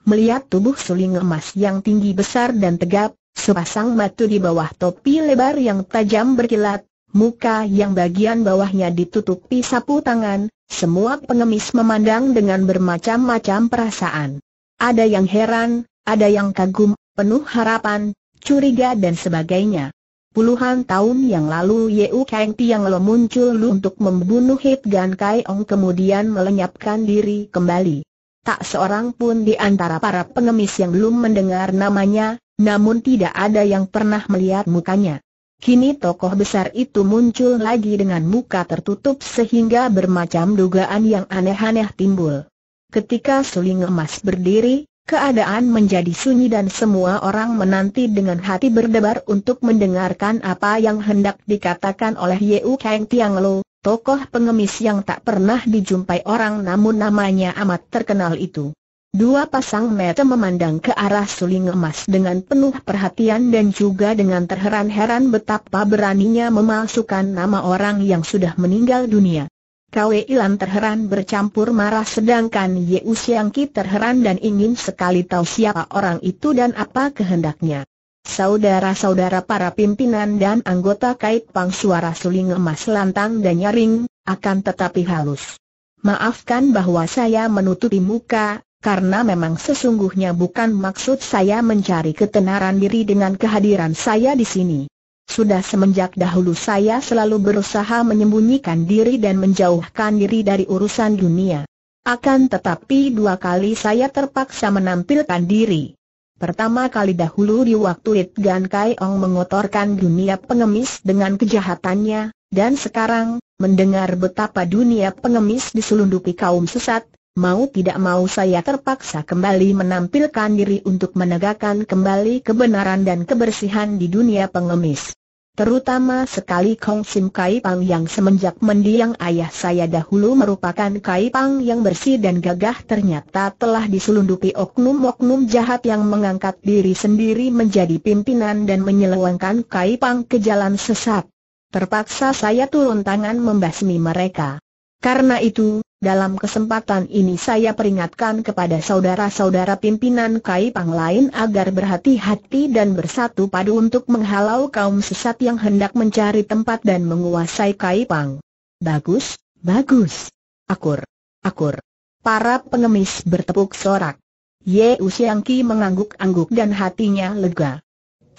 Melihat tubuh suling emas yang tinggi besar dan tegap, sepasang mata di bawah topi lebar yang tajam berkilat, muka yang bagian bawahnya ditutupi sapu tangan, semua pengemis memandang dengan bermacam-macam perasaan. Ada yang heran, ada yang kagum, penuh harapan, curiga dan sebagainya. Puluhan tahun yang lalu Yeu Kang Tiang Lo muncul untuk membunuh Hit Gan Kai Ong kemudian melenyapkan diri kembali. Tak seorang pun di antara para pengemis yang belum mendengar namanya, namun tidak ada yang pernah melihat mukanya. Kini tokoh besar itu muncul lagi dengan muka tertutup sehingga bermacam dugaan yang aneh-aneh timbul. Ketika suling emas berdiri, keadaan menjadi sunyi dan semua orang menanti dengan hati berdebar untuk mendengarkan apa yang hendak dikatakan oleh Yeu Kang Tiang Lo, tokoh pengemis yang tak pernah dijumpai orang namun namanya amat terkenal itu. Dua pasang mata memandang ke arah suling emas dengan penuh perhatian dan juga dengan terheran-heran betapa beraninya memalsukan nama orang yang sudah meninggal dunia. Kwe Ilan terheran bercampur marah sedangkan Ye Usiangki terheran dan ingin sekali tahu siapa orang itu dan apa kehendaknya. Saudara-saudara para pimpinan dan anggota kait pang suara suling emas lantang dan nyaring, akan tetapi halus. Maafkan bahwa saya menutupi muka, karena memang sesungguhnya bukan maksud saya mencari ketenaran diri dengan kehadiran saya di sini. Sudah semenjak dahulu saya selalu berusaha menyembunyikan diri dan menjauhkan diri dari urusan dunia. Akan tetapi dua kali saya terpaksa menampilkan diri. Pertama kali dahulu di waktu It Gan Kai Ong mengotorkan dunia pengemis dengan kejahatannya, dan sekarang, mendengar betapa dunia pengemis diselundupi kaum sesat, mau tidak mau saya terpaksa kembali menampilkan diri untuk menegakkan kembali kebenaran dan kebersihan di dunia pengemis. Terutama sekali Kong Sim Kai Pang yang semenjak mendiang ayah saya dahulu merupakan Kai Pang yang bersih dan gagah ternyata telah diselundupi oknum-oknum jahat yang mengangkat diri sendiri menjadi pimpinan dan menyelewangkan Kai Pang ke jalan sesat. Terpaksa saya turun tangan membasmi mereka. Karena itu, dalam kesempatan ini saya peringatkan kepada saudara-saudara pimpinan Kai Pang lain agar berhati-hati dan bersatu padu untuk menghalau kaum sesat yang hendak mencari tempat dan menguasai Kai Pang. Bagus, bagus. Akur, akur. Para pengemis bertepuk sorak. Ye Usiangki mengangguk-angguk dan hatinya lega.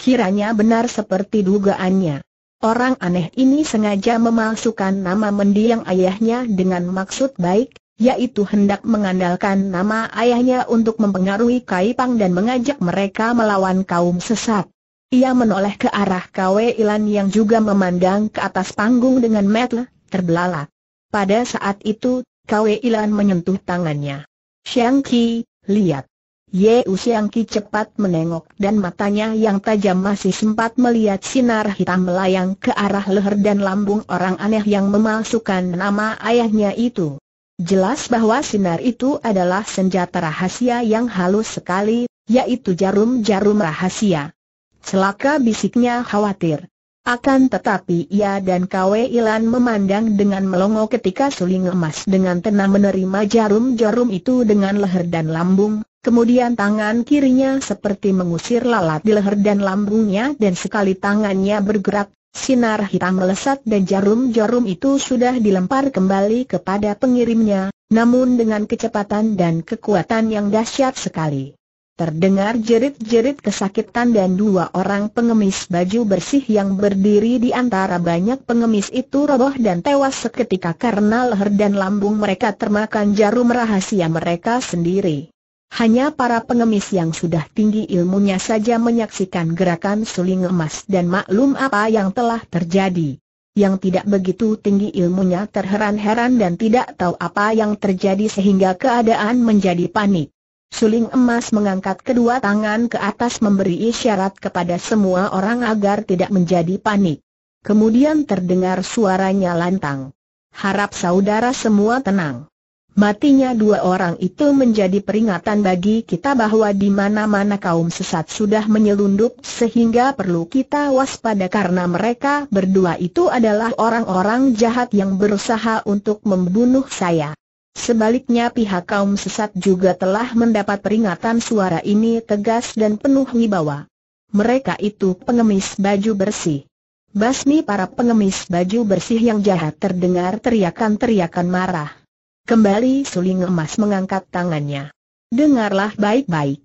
Kiranya benar seperti dugaannya. Orang aneh ini sengaja memalsukan nama mendiang ayahnya dengan maksud baik, yaitu hendak mengandalkan nama ayahnya untuk mempengaruhi Kaipang dan mengajak mereka melawan kaum sesat. Ia menoleh ke arah Kwe Ilan yang juga memandang ke atas panggung dengan metel, terbelalak. Pada saat itu, Kwe Ilan menyentuh tangannya. Xiang Qi, lihat. Ye Usiang Ki cepat menengok dan matanya yang tajam masih sempat melihat sinar hitam melayang ke arah leher dan lambung orang aneh yang memalsukan nama ayahnya itu. Jelas bahwa sinar itu adalah senjata rahasia yang halus sekali, yaitu jarum-jarum rahasia. Celaka bisiknya khawatir. Akan tetapi ia dan Kwe Ilan memandang dengan melongo ketika suling emas dengan tenang menerima jarum-jarum itu dengan leher dan lambung, Kemudian tangan kirinya seperti mengusir lalat di leher dan lambungnya dan sekali tangannya bergerak, sinar hitam melesat dan jarum-jarum itu sudah dilempar kembali kepada pengirimnya, namun dengan kecepatan dan kekuatan yang dahsyat sekali. Terdengar jerit-jerit kesakitan dan dua orang pengemis baju bersih yang berdiri di antara banyak pengemis itu roboh dan tewas seketika karena leher dan lambung mereka termakan jarum rahasia mereka sendiri. Hanya para pengemis yang sudah tinggi ilmunya saja menyaksikan gerakan suling emas dan maklum apa yang telah terjadi. Yang tidak begitu tinggi ilmunya terheran-heran dan tidak tahu apa yang terjadi sehingga keadaan menjadi panik. Suling emas mengangkat kedua tangan ke atas memberi isyarat kepada semua orang agar tidak menjadi panik. Kemudian terdengar suaranya lantang. Harap saudara semua tenang. Matinya dua orang itu menjadi peringatan bagi kita bahwa di mana-mana kaum sesat sudah menyelundup sehingga perlu kita waspada karena mereka berdua itu adalah orang-orang jahat yang berusaha untuk membunuh saya. Sebaliknya pihak kaum sesat juga telah mendapat peringatan suara ini tegas dan penuh wibawa. Mereka itu pengemis baju bersih. Basmi para pengemis baju bersih yang jahat terdengar teriakan-teriakan marah. Kembali suling emas mengangkat tangannya. Dengarlah baik-baik.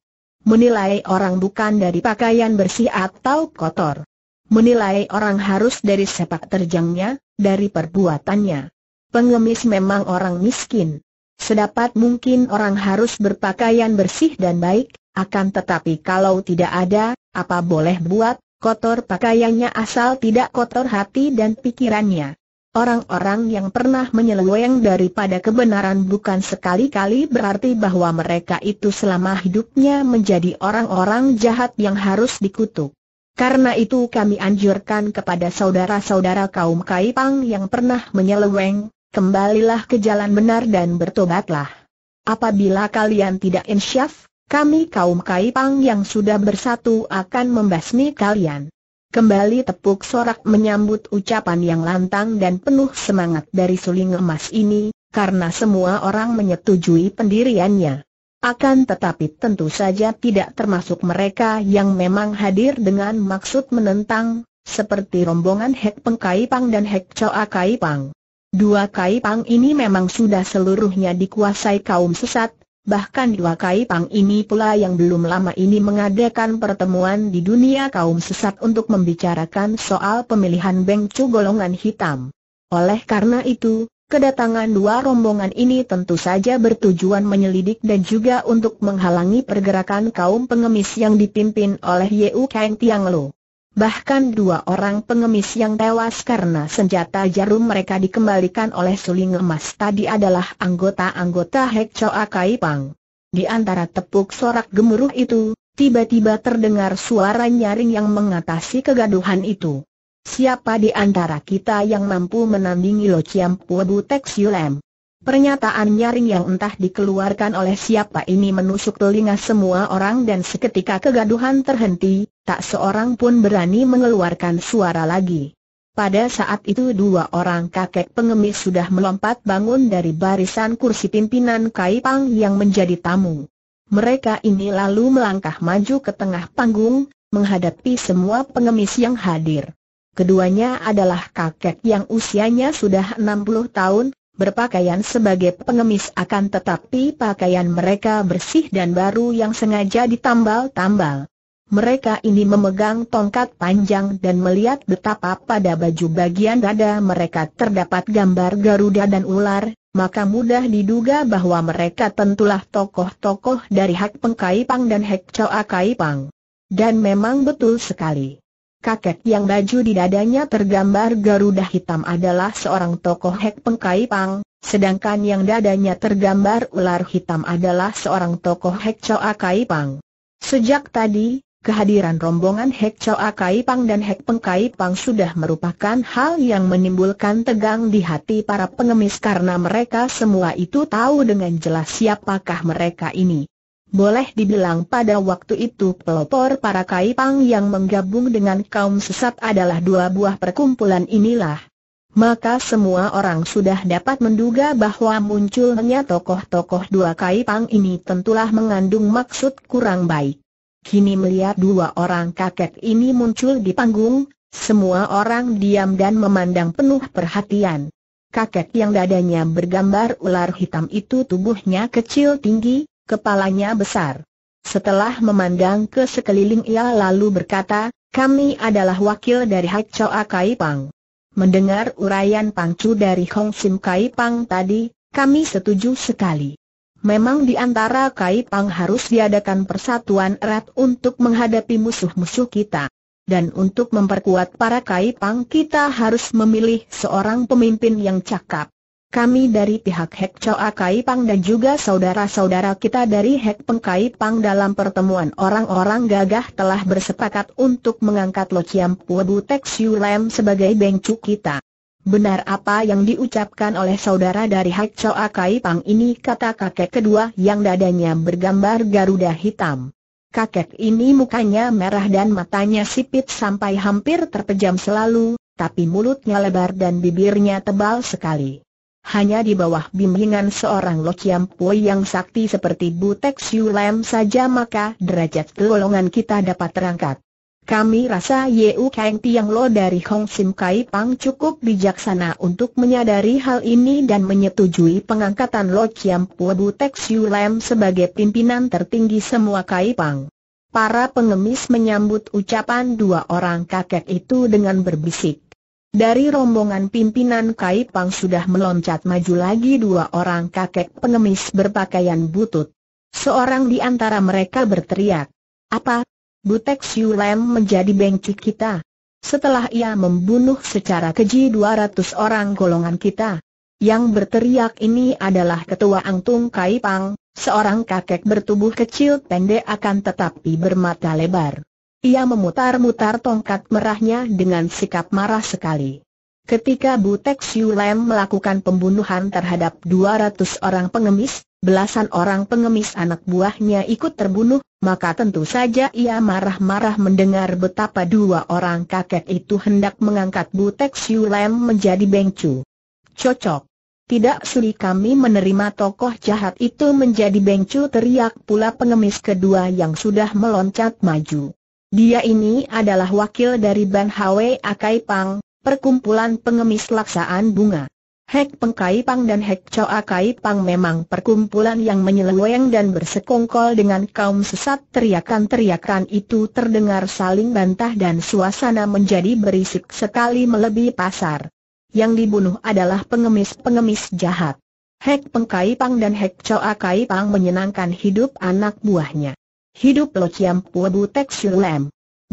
Menilai orang bukan dari pakaian bersih atau kotor. Menilai orang harus dari sepak terjangnya, dari perbuatannya. Pengemis memang orang miskin. Sedapat mungkin orang harus berpakaian bersih dan baik, akan tetapi kalau tidak ada, apa boleh buat, kotor pakaiannya asal tidak kotor hati dan pikirannya. Orang-orang yang pernah menyeleweng daripada kebenaran bukan sekali-kali berarti bahwa mereka itu selama hidupnya menjadi orang-orang jahat yang harus dikutuk. Karena itu kami anjurkan kepada saudara-saudara kaum Kaipang yang pernah menyeleweng, kembalilah ke jalan benar dan bertobatlah. Apabila kalian tidak insyaf, kami kaum Kaipang yang sudah bersatu akan membasmi kalian. Kembali tepuk sorak menyambut ucapan yang lantang dan penuh semangat dari suling emas ini, karena semua orang menyetujui pendiriannya. Akan tetapi tentu saja tidak termasuk mereka yang memang hadir dengan maksud menentang, seperti rombongan Hek Peng Kai Pang dan Hek Choa Kai Pang. Dua Kai Pang ini memang sudah seluruhnya dikuasai kaum sesat, Bahkan dua Kai Pang ini pula yang belum lama ini mengadakan pertemuan di dunia kaum sesat untuk membicarakan soal pemilihan Beng golongan hitam. Oleh karena itu, kedatangan dua rombongan ini tentu saja bertujuan menyelidik dan juga untuk menghalangi pergerakan kaum pengemis yang dipimpin oleh Yeu Kang Tiang Bahkan dua orang pengemis yang tewas karena senjata jarum mereka dikembalikan oleh suling emas tadi adalah anggota-anggota Hek Choa Kai Pang. Di antara tepuk sorak gemuruh itu, tiba-tiba terdengar suara nyaring yang mengatasi kegaduhan itu. Siapa di antara kita yang mampu menandingi Lo Chiam Pua Butek Siulem? Pernyataan nyaring yang entah dikeluarkan oleh siapa ini menusuk telinga semua orang dan seketika kegaduhan terhenti, tak seorang pun berani mengeluarkan suara lagi. Pada saat itu dua orang kakek pengemis sudah melompat bangun dari barisan kursi pimpinan Kaipang yang menjadi tamu. Mereka ini lalu melangkah maju ke tengah panggung, menghadapi semua pengemis yang hadir. Keduanya adalah kakek yang usianya sudah 60 tahun, berpakaian sebagai pengemis akan tetapi pakaian mereka bersih dan baru yang sengaja ditambal-tambal. Mereka ini memegang tongkat panjang dan melihat betapa pada baju bagian dada mereka terdapat gambar Garuda dan ular, maka mudah diduga bahwa mereka tentulah tokoh-tokoh dari Hak pengkai Pengkaipang dan hak Choa Kaipang. Dan memang betul sekali kakek yang baju di dadanya tergambar Garuda Hitam adalah seorang tokoh Hek Pengkai Pang, sedangkan yang dadanya tergambar ular hitam adalah seorang tokoh Hek Choa Kai Pang. Sejak tadi, kehadiran rombongan Hek Choa Kai Pang dan Hek Pengkai Pang sudah merupakan hal yang menimbulkan tegang di hati para pengemis karena mereka semua itu tahu dengan jelas siapakah mereka ini. Boleh dibilang pada waktu itu pelopor para kaipang yang menggabung dengan kaum sesat adalah dua buah perkumpulan inilah. Maka semua orang sudah dapat menduga bahwa munculnya tokoh-tokoh dua kaipang ini tentulah mengandung maksud kurang baik. Kini melihat dua orang kakek ini muncul di panggung, semua orang diam dan memandang penuh perhatian. Kakek yang dadanya bergambar ular hitam itu tubuhnya kecil tinggi, kepalanya besar. Setelah memandang ke sekeliling ia lalu berkata, kami adalah wakil dari Hak Choa Kai Pang. Mendengar uraian pangcu dari Hong Sim Kai Pang tadi, kami setuju sekali. Memang di antara Kai Pang harus diadakan persatuan erat untuk menghadapi musuh-musuh kita. Dan untuk memperkuat para Kai Pang kita harus memilih seorang pemimpin yang cakap. Kami dari pihak Hek Choa Kai Pang dan juga saudara-saudara kita dari Hek Peng Kai Pang dalam pertemuan orang-orang gagah telah bersepakat untuk mengangkat Lo Chiam Pua Butek Siu Lem sebagai bengcu kita. Benar apa yang diucapkan oleh saudara dari Hek Choa Kai Pang ini kata kakek kedua yang dadanya bergambar Garuda hitam. Kakek ini mukanya merah dan matanya sipit sampai hampir terpejam selalu, tapi mulutnya lebar dan bibirnya tebal sekali hanya di bawah bimbingan seorang Lo Chiam Po yang sakti seperti Butek Siu Lam saja maka derajat golongan kita dapat terangkat. Kami rasa Yeu Kang Tiang Lo dari Hong Sim Kai Pang cukup bijaksana untuk menyadari hal ini dan menyetujui pengangkatan Lo Chiam Pua Butek Siu Lam sebagai pimpinan tertinggi semua Kai Pang. Para pengemis menyambut ucapan dua orang kakek itu dengan berbisik. Dari rombongan pimpinan Kai Pang sudah meloncat maju lagi dua orang kakek pengemis berpakaian butut. Seorang di antara mereka berteriak, Apa? Butek Siu Lem menjadi bengki kita. Setelah ia membunuh secara keji 200 orang golongan kita. Yang berteriak ini adalah ketua Angtung Kai Pang, seorang kakek bertubuh kecil pendek akan tetapi bermata lebar. Ia memutar-mutar tongkat merahnya dengan sikap marah sekali. Ketika Butek Siulem melakukan pembunuhan terhadap 200 orang pengemis, belasan orang pengemis anak buahnya ikut terbunuh, maka tentu saja ia marah-marah mendengar betapa dua orang kakek itu hendak mengangkat Butek Siulem menjadi bengcu. Cocok. Tidak sulit kami menerima tokoh jahat itu menjadi bengcu teriak pula pengemis kedua yang sudah meloncat maju. Dia ini adalah wakil dari Ban Hwe Akai Pang, perkumpulan pengemis laksaan bunga. Hek Pengkai Pang dan Hek Cho Akai Pang memang perkumpulan yang menyeleweng dan bersekongkol dengan kaum sesat teriakan-teriakan itu terdengar saling bantah dan suasana menjadi berisik sekali melebihi pasar. Yang dibunuh adalah pengemis-pengemis jahat. Hek Pengkai Pang dan Hek Cho Akai Pang menyenangkan hidup anak buahnya. Hidup Lo Chiam Puebu Tek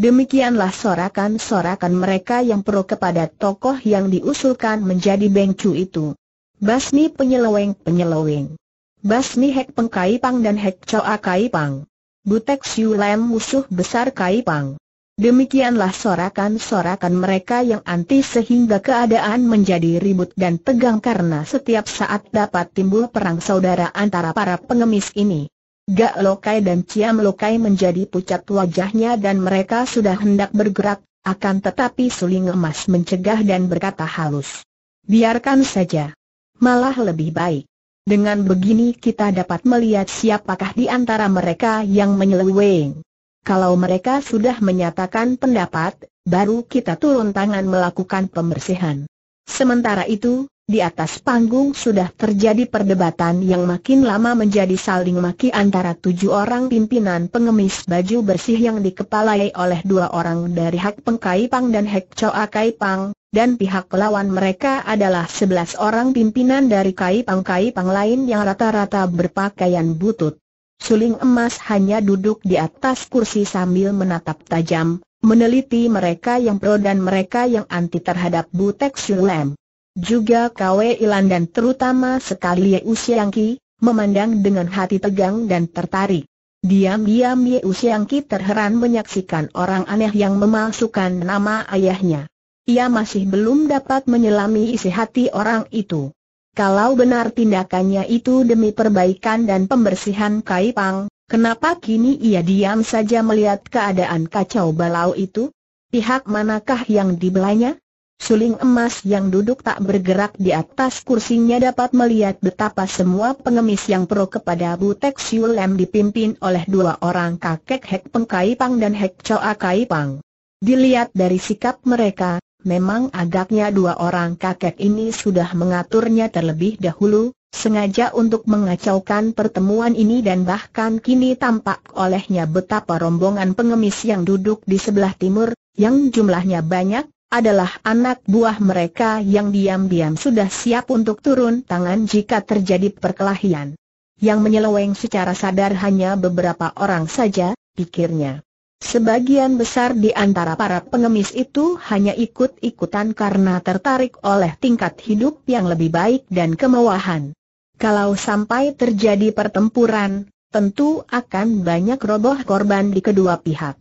Demikianlah sorakan-sorakan mereka yang pro kepada tokoh yang diusulkan menjadi bengcu itu. Basmi penyeleweng-penyeleweng. Basmi Hek Peng Kai Pang dan Hek coa Kai Pang. Butek Siu musuh besar Kai Pang. Demikianlah sorakan-sorakan mereka yang anti sehingga keadaan menjadi ribut dan tegang karena setiap saat dapat timbul perang saudara antara para pengemis ini. Gak Lokai dan Ciam Lokai menjadi pucat wajahnya dan mereka sudah hendak bergerak, akan tetapi suling emas mencegah dan berkata halus. Biarkan saja. Malah lebih baik. Dengan begini kita dapat melihat siapakah di antara mereka yang menyeleweng. Kalau mereka sudah menyatakan pendapat, baru kita turun tangan melakukan pembersihan. Sementara itu, di atas panggung sudah terjadi perdebatan yang makin lama menjadi saling maki antara tujuh orang pimpinan pengemis baju bersih yang dikepalai oleh dua orang dari Hak Pengkai Pang dan Hak Choa Kai Pang, dan pihak lawan mereka adalah sebelas orang pimpinan dari Kai Pang Kai Pang lain yang rata-rata berpakaian butut. Suling emas hanya duduk di atas kursi sambil menatap tajam, meneliti mereka yang pro dan mereka yang anti terhadap Butek Sulem. Juga Kwe Ilan dan terutama sekali Ye Usiangki, memandang dengan hati tegang dan tertarik. Diam-diam Ye Usiangki terheran menyaksikan orang aneh yang memalsukan nama ayahnya. Ia masih belum dapat menyelami isi hati orang itu. Kalau benar tindakannya itu demi perbaikan dan pembersihan Kai Pang, kenapa kini ia diam saja melihat keadaan kacau balau itu? Pihak manakah yang dibelanya? Suling emas yang duduk tak bergerak di atas kursinya dapat melihat betapa semua pengemis yang pro kepada Butek Siulem dipimpin oleh dua orang kakek Hek Peng Kai Pang dan Hek Choa Kai Pang. Dilihat dari sikap mereka, memang agaknya dua orang kakek ini sudah mengaturnya terlebih dahulu, sengaja untuk mengacaukan pertemuan ini dan bahkan kini tampak olehnya betapa rombongan pengemis yang duduk di sebelah timur, yang jumlahnya banyak, adalah anak buah mereka yang diam-diam sudah siap untuk turun tangan jika terjadi perkelahian. Yang menyeleweng secara sadar hanya beberapa orang saja, pikirnya. Sebagian besar di antara para pengemis itu hanya ikut-ikutan karena tertarik oleh tingkat hidup yang lebih baik dan kemewahan. Kalau sampai terjadi pertempuran, tentu akan banyak roboh korban di kedua pihak.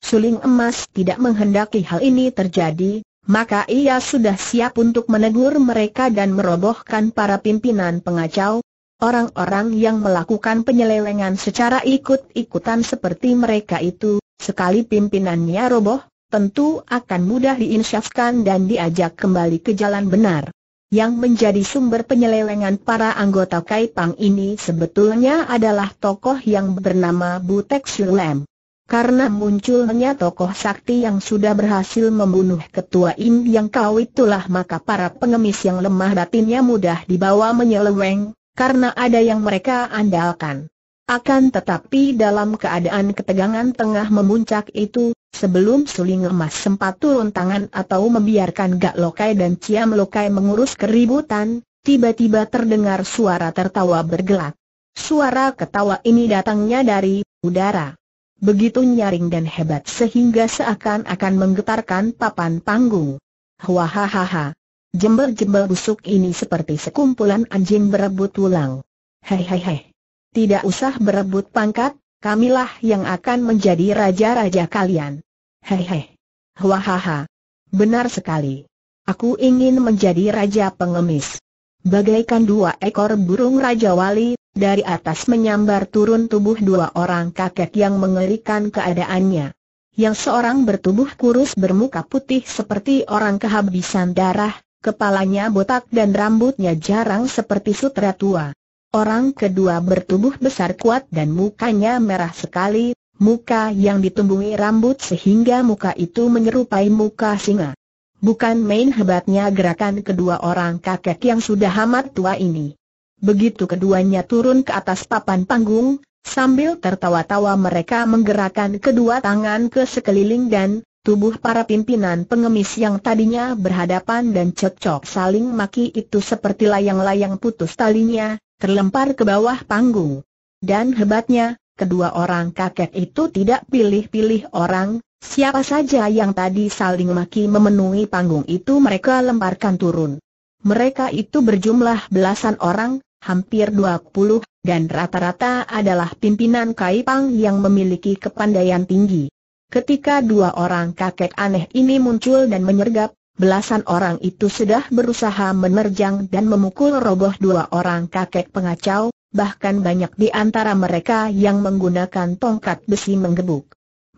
Suling Emas tidak menghendaki hal ini terjadi, maka ia sudah siap untuk menegur mereka dan merobohkan para pimpinan pengacau, orang-orang yang melakukan penyelewengan secara ikut-ikutan seperti mereka itu, sekali pimpinannya roboh, tentu akan mudah diinsyafkan dan diajak kembali ke jalan benar. Yang menjadi sumber penyelewengan para anggota Kaipang ini sebetulnya adalah tokoh yang bernama Butek Sulem. Karena munculnya tokoh sakti yang sudah berhasil membunuh ketua Im yang kau itulah maka para pengemis yang lemah batinnya mudah dibawa menyeleweng, karena ada yang mereka andalkan. Akan tetapi dalam keadaan ketegangan tengah memuncak itu, sebelum suling emas sempat turun tangan atau membiarkan Gak Lokai dan Ciam Lokai mengurus keributan, tiba-tiba terdengar suara tertawa bergelak. Suara ketawa ini datangnya dari udara begitu nyaring dan hebat sehingga seakan-akan menggetarkan papan panggung. Wahahaha! Jember-jember busuk ini seperti sekumpulan anjing berebut tulang. Hehehe. Tidak usah berebut pangkat, kamilah yang akan menjadi raja-raja kalian. Hehehe. Hahaha. Benar sekali. Aku ingin menjadi raja pengemis. Bagaikan dua ekor burung raja wali, dari atas menyambar turun tubuh dua orang kakek yang mengerikan keadaannya. Yang seorang bertubuh kurus bermuka putih seperti orang kehabisan darah, kepalanya botak dan rambutnya jarang seperti sutra tua. Orang kedua bertubuh besar kuat dan mukanya merah sekali, muka yang ditumbuhi rambut sehingga muka itu menyerupai muka singa. Bukan main hebatnya gerakan kedua orang kakek yang sudah amat tua ini. Begitu keduanya turun ke atas papan panggung, sambil tertawa-tawa mereka menggerakkan kedua tangan ke sekeliling dan tubuh para pimpinan pengemis yang tadinya berhadapan dan cocok saling maki itu seperti layang-layang putus talinya, terlempar ke bawah panggung. Dan hebatnya, kedua orang kakek itu tidak pilih-pilih orang, siapa saja yang tadi saling maki memenuhi panggung itu mereka lemparkan turun. Mereka itu berjumlah belasan orang, hampir 20, dan rata-rata adalah pimpinan Kaipang yang memiliki kepandaian tinggi. Ketika dua orang kakek aneh ini muncul dan menyergap, belasan orang itu sudah berusaha menerjang dan memukul roboh dua orang kakek pengacau, bahkan banyak di antara mereka yang menggunakan tongkat besi menggebuk.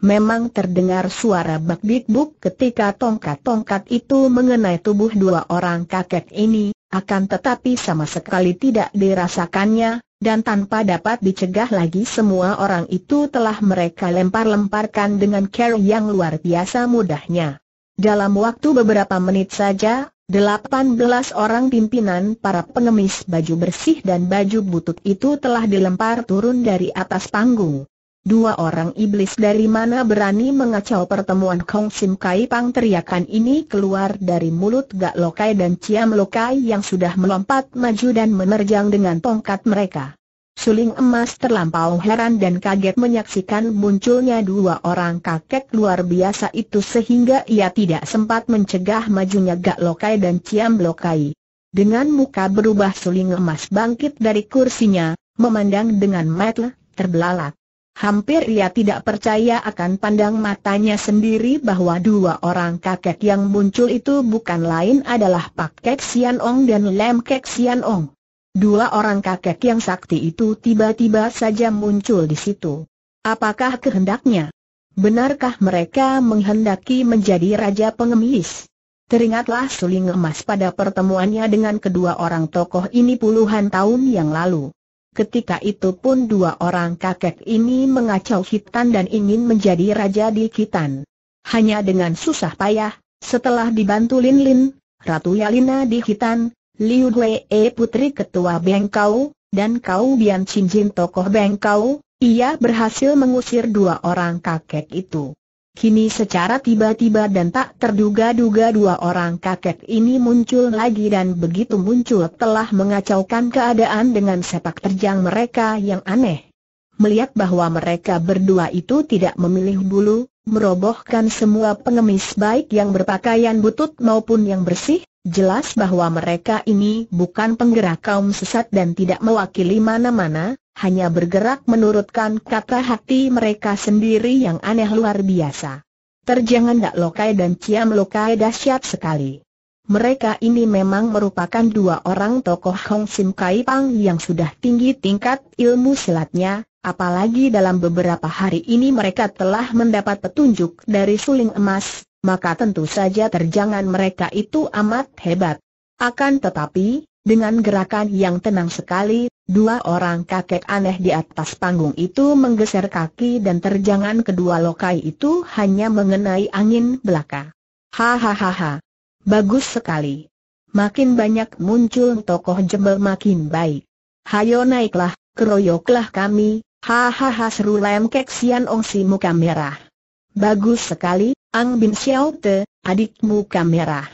Memang terdengar suara buk ketika tongkat-tongkat itu mengenai tubuh dua orang kakek ini, akan tetapi sama sekali tidak dirasakannya, dan tanpa dapat dicegah lagi semua orang itu telah mereka lempar-lemparkan dengan care yang luar biasa mudahnya. Dalam waktu beberapa menit saja, 18 orang pimpinan para pengemis baju bersih dan baju butut itu telah dilempar turun dari atas panggung. Dua orang iblis dari mana berani mengacau pertemuan Kong Sim Kai Pang teriakan ini keluar dari mulut Gak Lokai dan Ciam Lokai yang sudah melompat maju dan menerjang dengan tongkat mereka. Suling emas terlampau heran dan kaget menyaksikan munculnya dua orang kakek luar biasa itu sehingga ia tidak sempat mencegah majunya Gak Lokai dan Ciam Lokai. Dengan muka berubah suling emas bangkit dari kursinya, memandang dengan mata terbelalak. Hampir ia tidak percaya akan pandang matanya sendiri bahwa dua orang kakek yang muncul itu bukan lain adalah Pak Kek Sian Ong dan Lem Kek Sian Ong. Dua orang kakek yang sakti itu tiba-tiba saja muncul di situ. Apakah kehendaknya? Benarkah mereka menghendaki menjadi raja pengemis? Teringatlah suling emas pada pertemuannya dengan kedua orang tokoh ini puluhan tahun yang lalu. Ketika itu pun dua orang kakek ini mengacau Kitan dan ingin menjadi raja di Kitan. Hanya dengan susah payah, setelah dibantu Lin Lin, Ratu Yalina di Kitan, Liu Gwee putri ketua Bengkau, dan Kau Bian Chin Jin tokoh Bengkau, ia berhasil mengusir dua orang kakek itu. Kini secara tiba-tiba dan tak terduga-duga dua orang kakek ini muncul lagi dan begitu muncul telah mengacaukan keadaan dengan sepak terjang mereka yang aneh. Melihat bahwa mereka berdua itu tidak memilih bulu, merobohkan semua pengemis baik yang berpakaian butut maupun yang bersih, jelas bahwa mereka ini bukan penggerak kaum sesat dan tidak mewakili mana-mana, hanya bergerak menurutkan kata hati mereka sendiri yang aneh luar biasa. Terjangan Dak Lokai dan Ciam Lokai dahsyat sekali. Mereka ini memang merupakan dua orang tokoh Hong Sim Kai Pang yang sudah tinggi tingkat ilmu silatnya, apalagi dalam beberapa hari ini mereka telah mendapat petunjuk dari suling emas, maka tentu saja terjangan mereka itu amat hebat. Akan tetapi, dengan gerakan yang tenang sekali, Dua orang kakek aneh di atas panggung itu menggeser kaki dan terjangan kedua lokai itu hanya mengenai angin belaka. Hahaha. Bagus sekali. Makin banyak muncul tokoh jebel makin baik. Hayo naiklah, keroyoklah kami, hahaha seru lem kek sian ong si muka merah. Bagus sekali, Ang Bin Xiao Te, adik muka merah.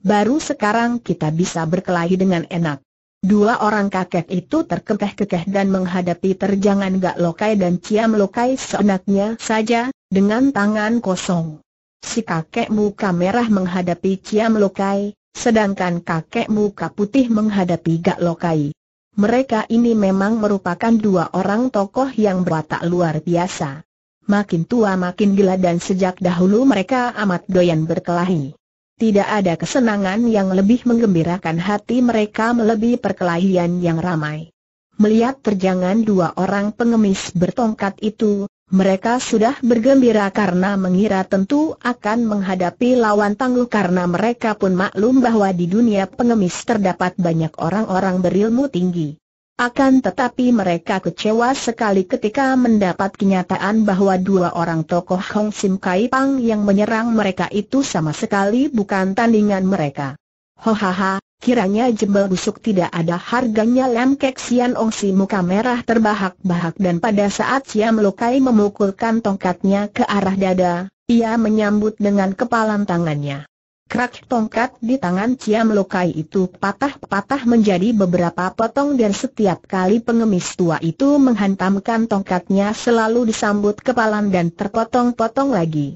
Baru sekarang kita bisa berkelahi dengan enak. Dua orang kakek itu terkekeh-kekeh dan menghadapi terjangan Gak Lokai dan Ciam Lokai seenaknya saja, dengan tangan kosong. Si kakek muka merah menghadapi Ciam Lokai, sedangkan kakek muka putih menghadapi Gak Lokai. Mereka ini memang merupakan dua orang tokoh yang berwatak luar biasa. Makin tua makin gila dan sejak dahulu mereka amat doyan berkelahi tidak ada kesenangan yang lebih menggembirakan hati mereka melebihi perkelahian yang ramai. Melihat terjangan dua orang pengemis bertongkat itu, mereka sudah bergembira karena mengira tentu akan menghadapi lawan tangguh karena mereka pun maklum bahwa di dunia pengemis terdapat banyak orang-orang berilmu tinggi. Akan tetapi mereka kecewa sekali ketika mendapat kenyataan bahwa dua orang tokoh Hong Sim Kai Pang yang menyerang mereka itu sama sekali bukan tandingan mereka. Hohaha, kiranya jembel busuk tidak ada harganya Lam Kek Sian Ong Si muka merah terbahak-bahak dan pada saat Siam melukai memukulkan tongkatnya ke arah dada, ia menyambut dengan kepalan tangannya. Krak tongkat di tangan Ciam Lokai itu patah-patah menjadi beberapa potong dan setiap kali pengemis tua itu menghantamkan tongkatnya selalu disambut kepalan dan terpotong-potong lagi.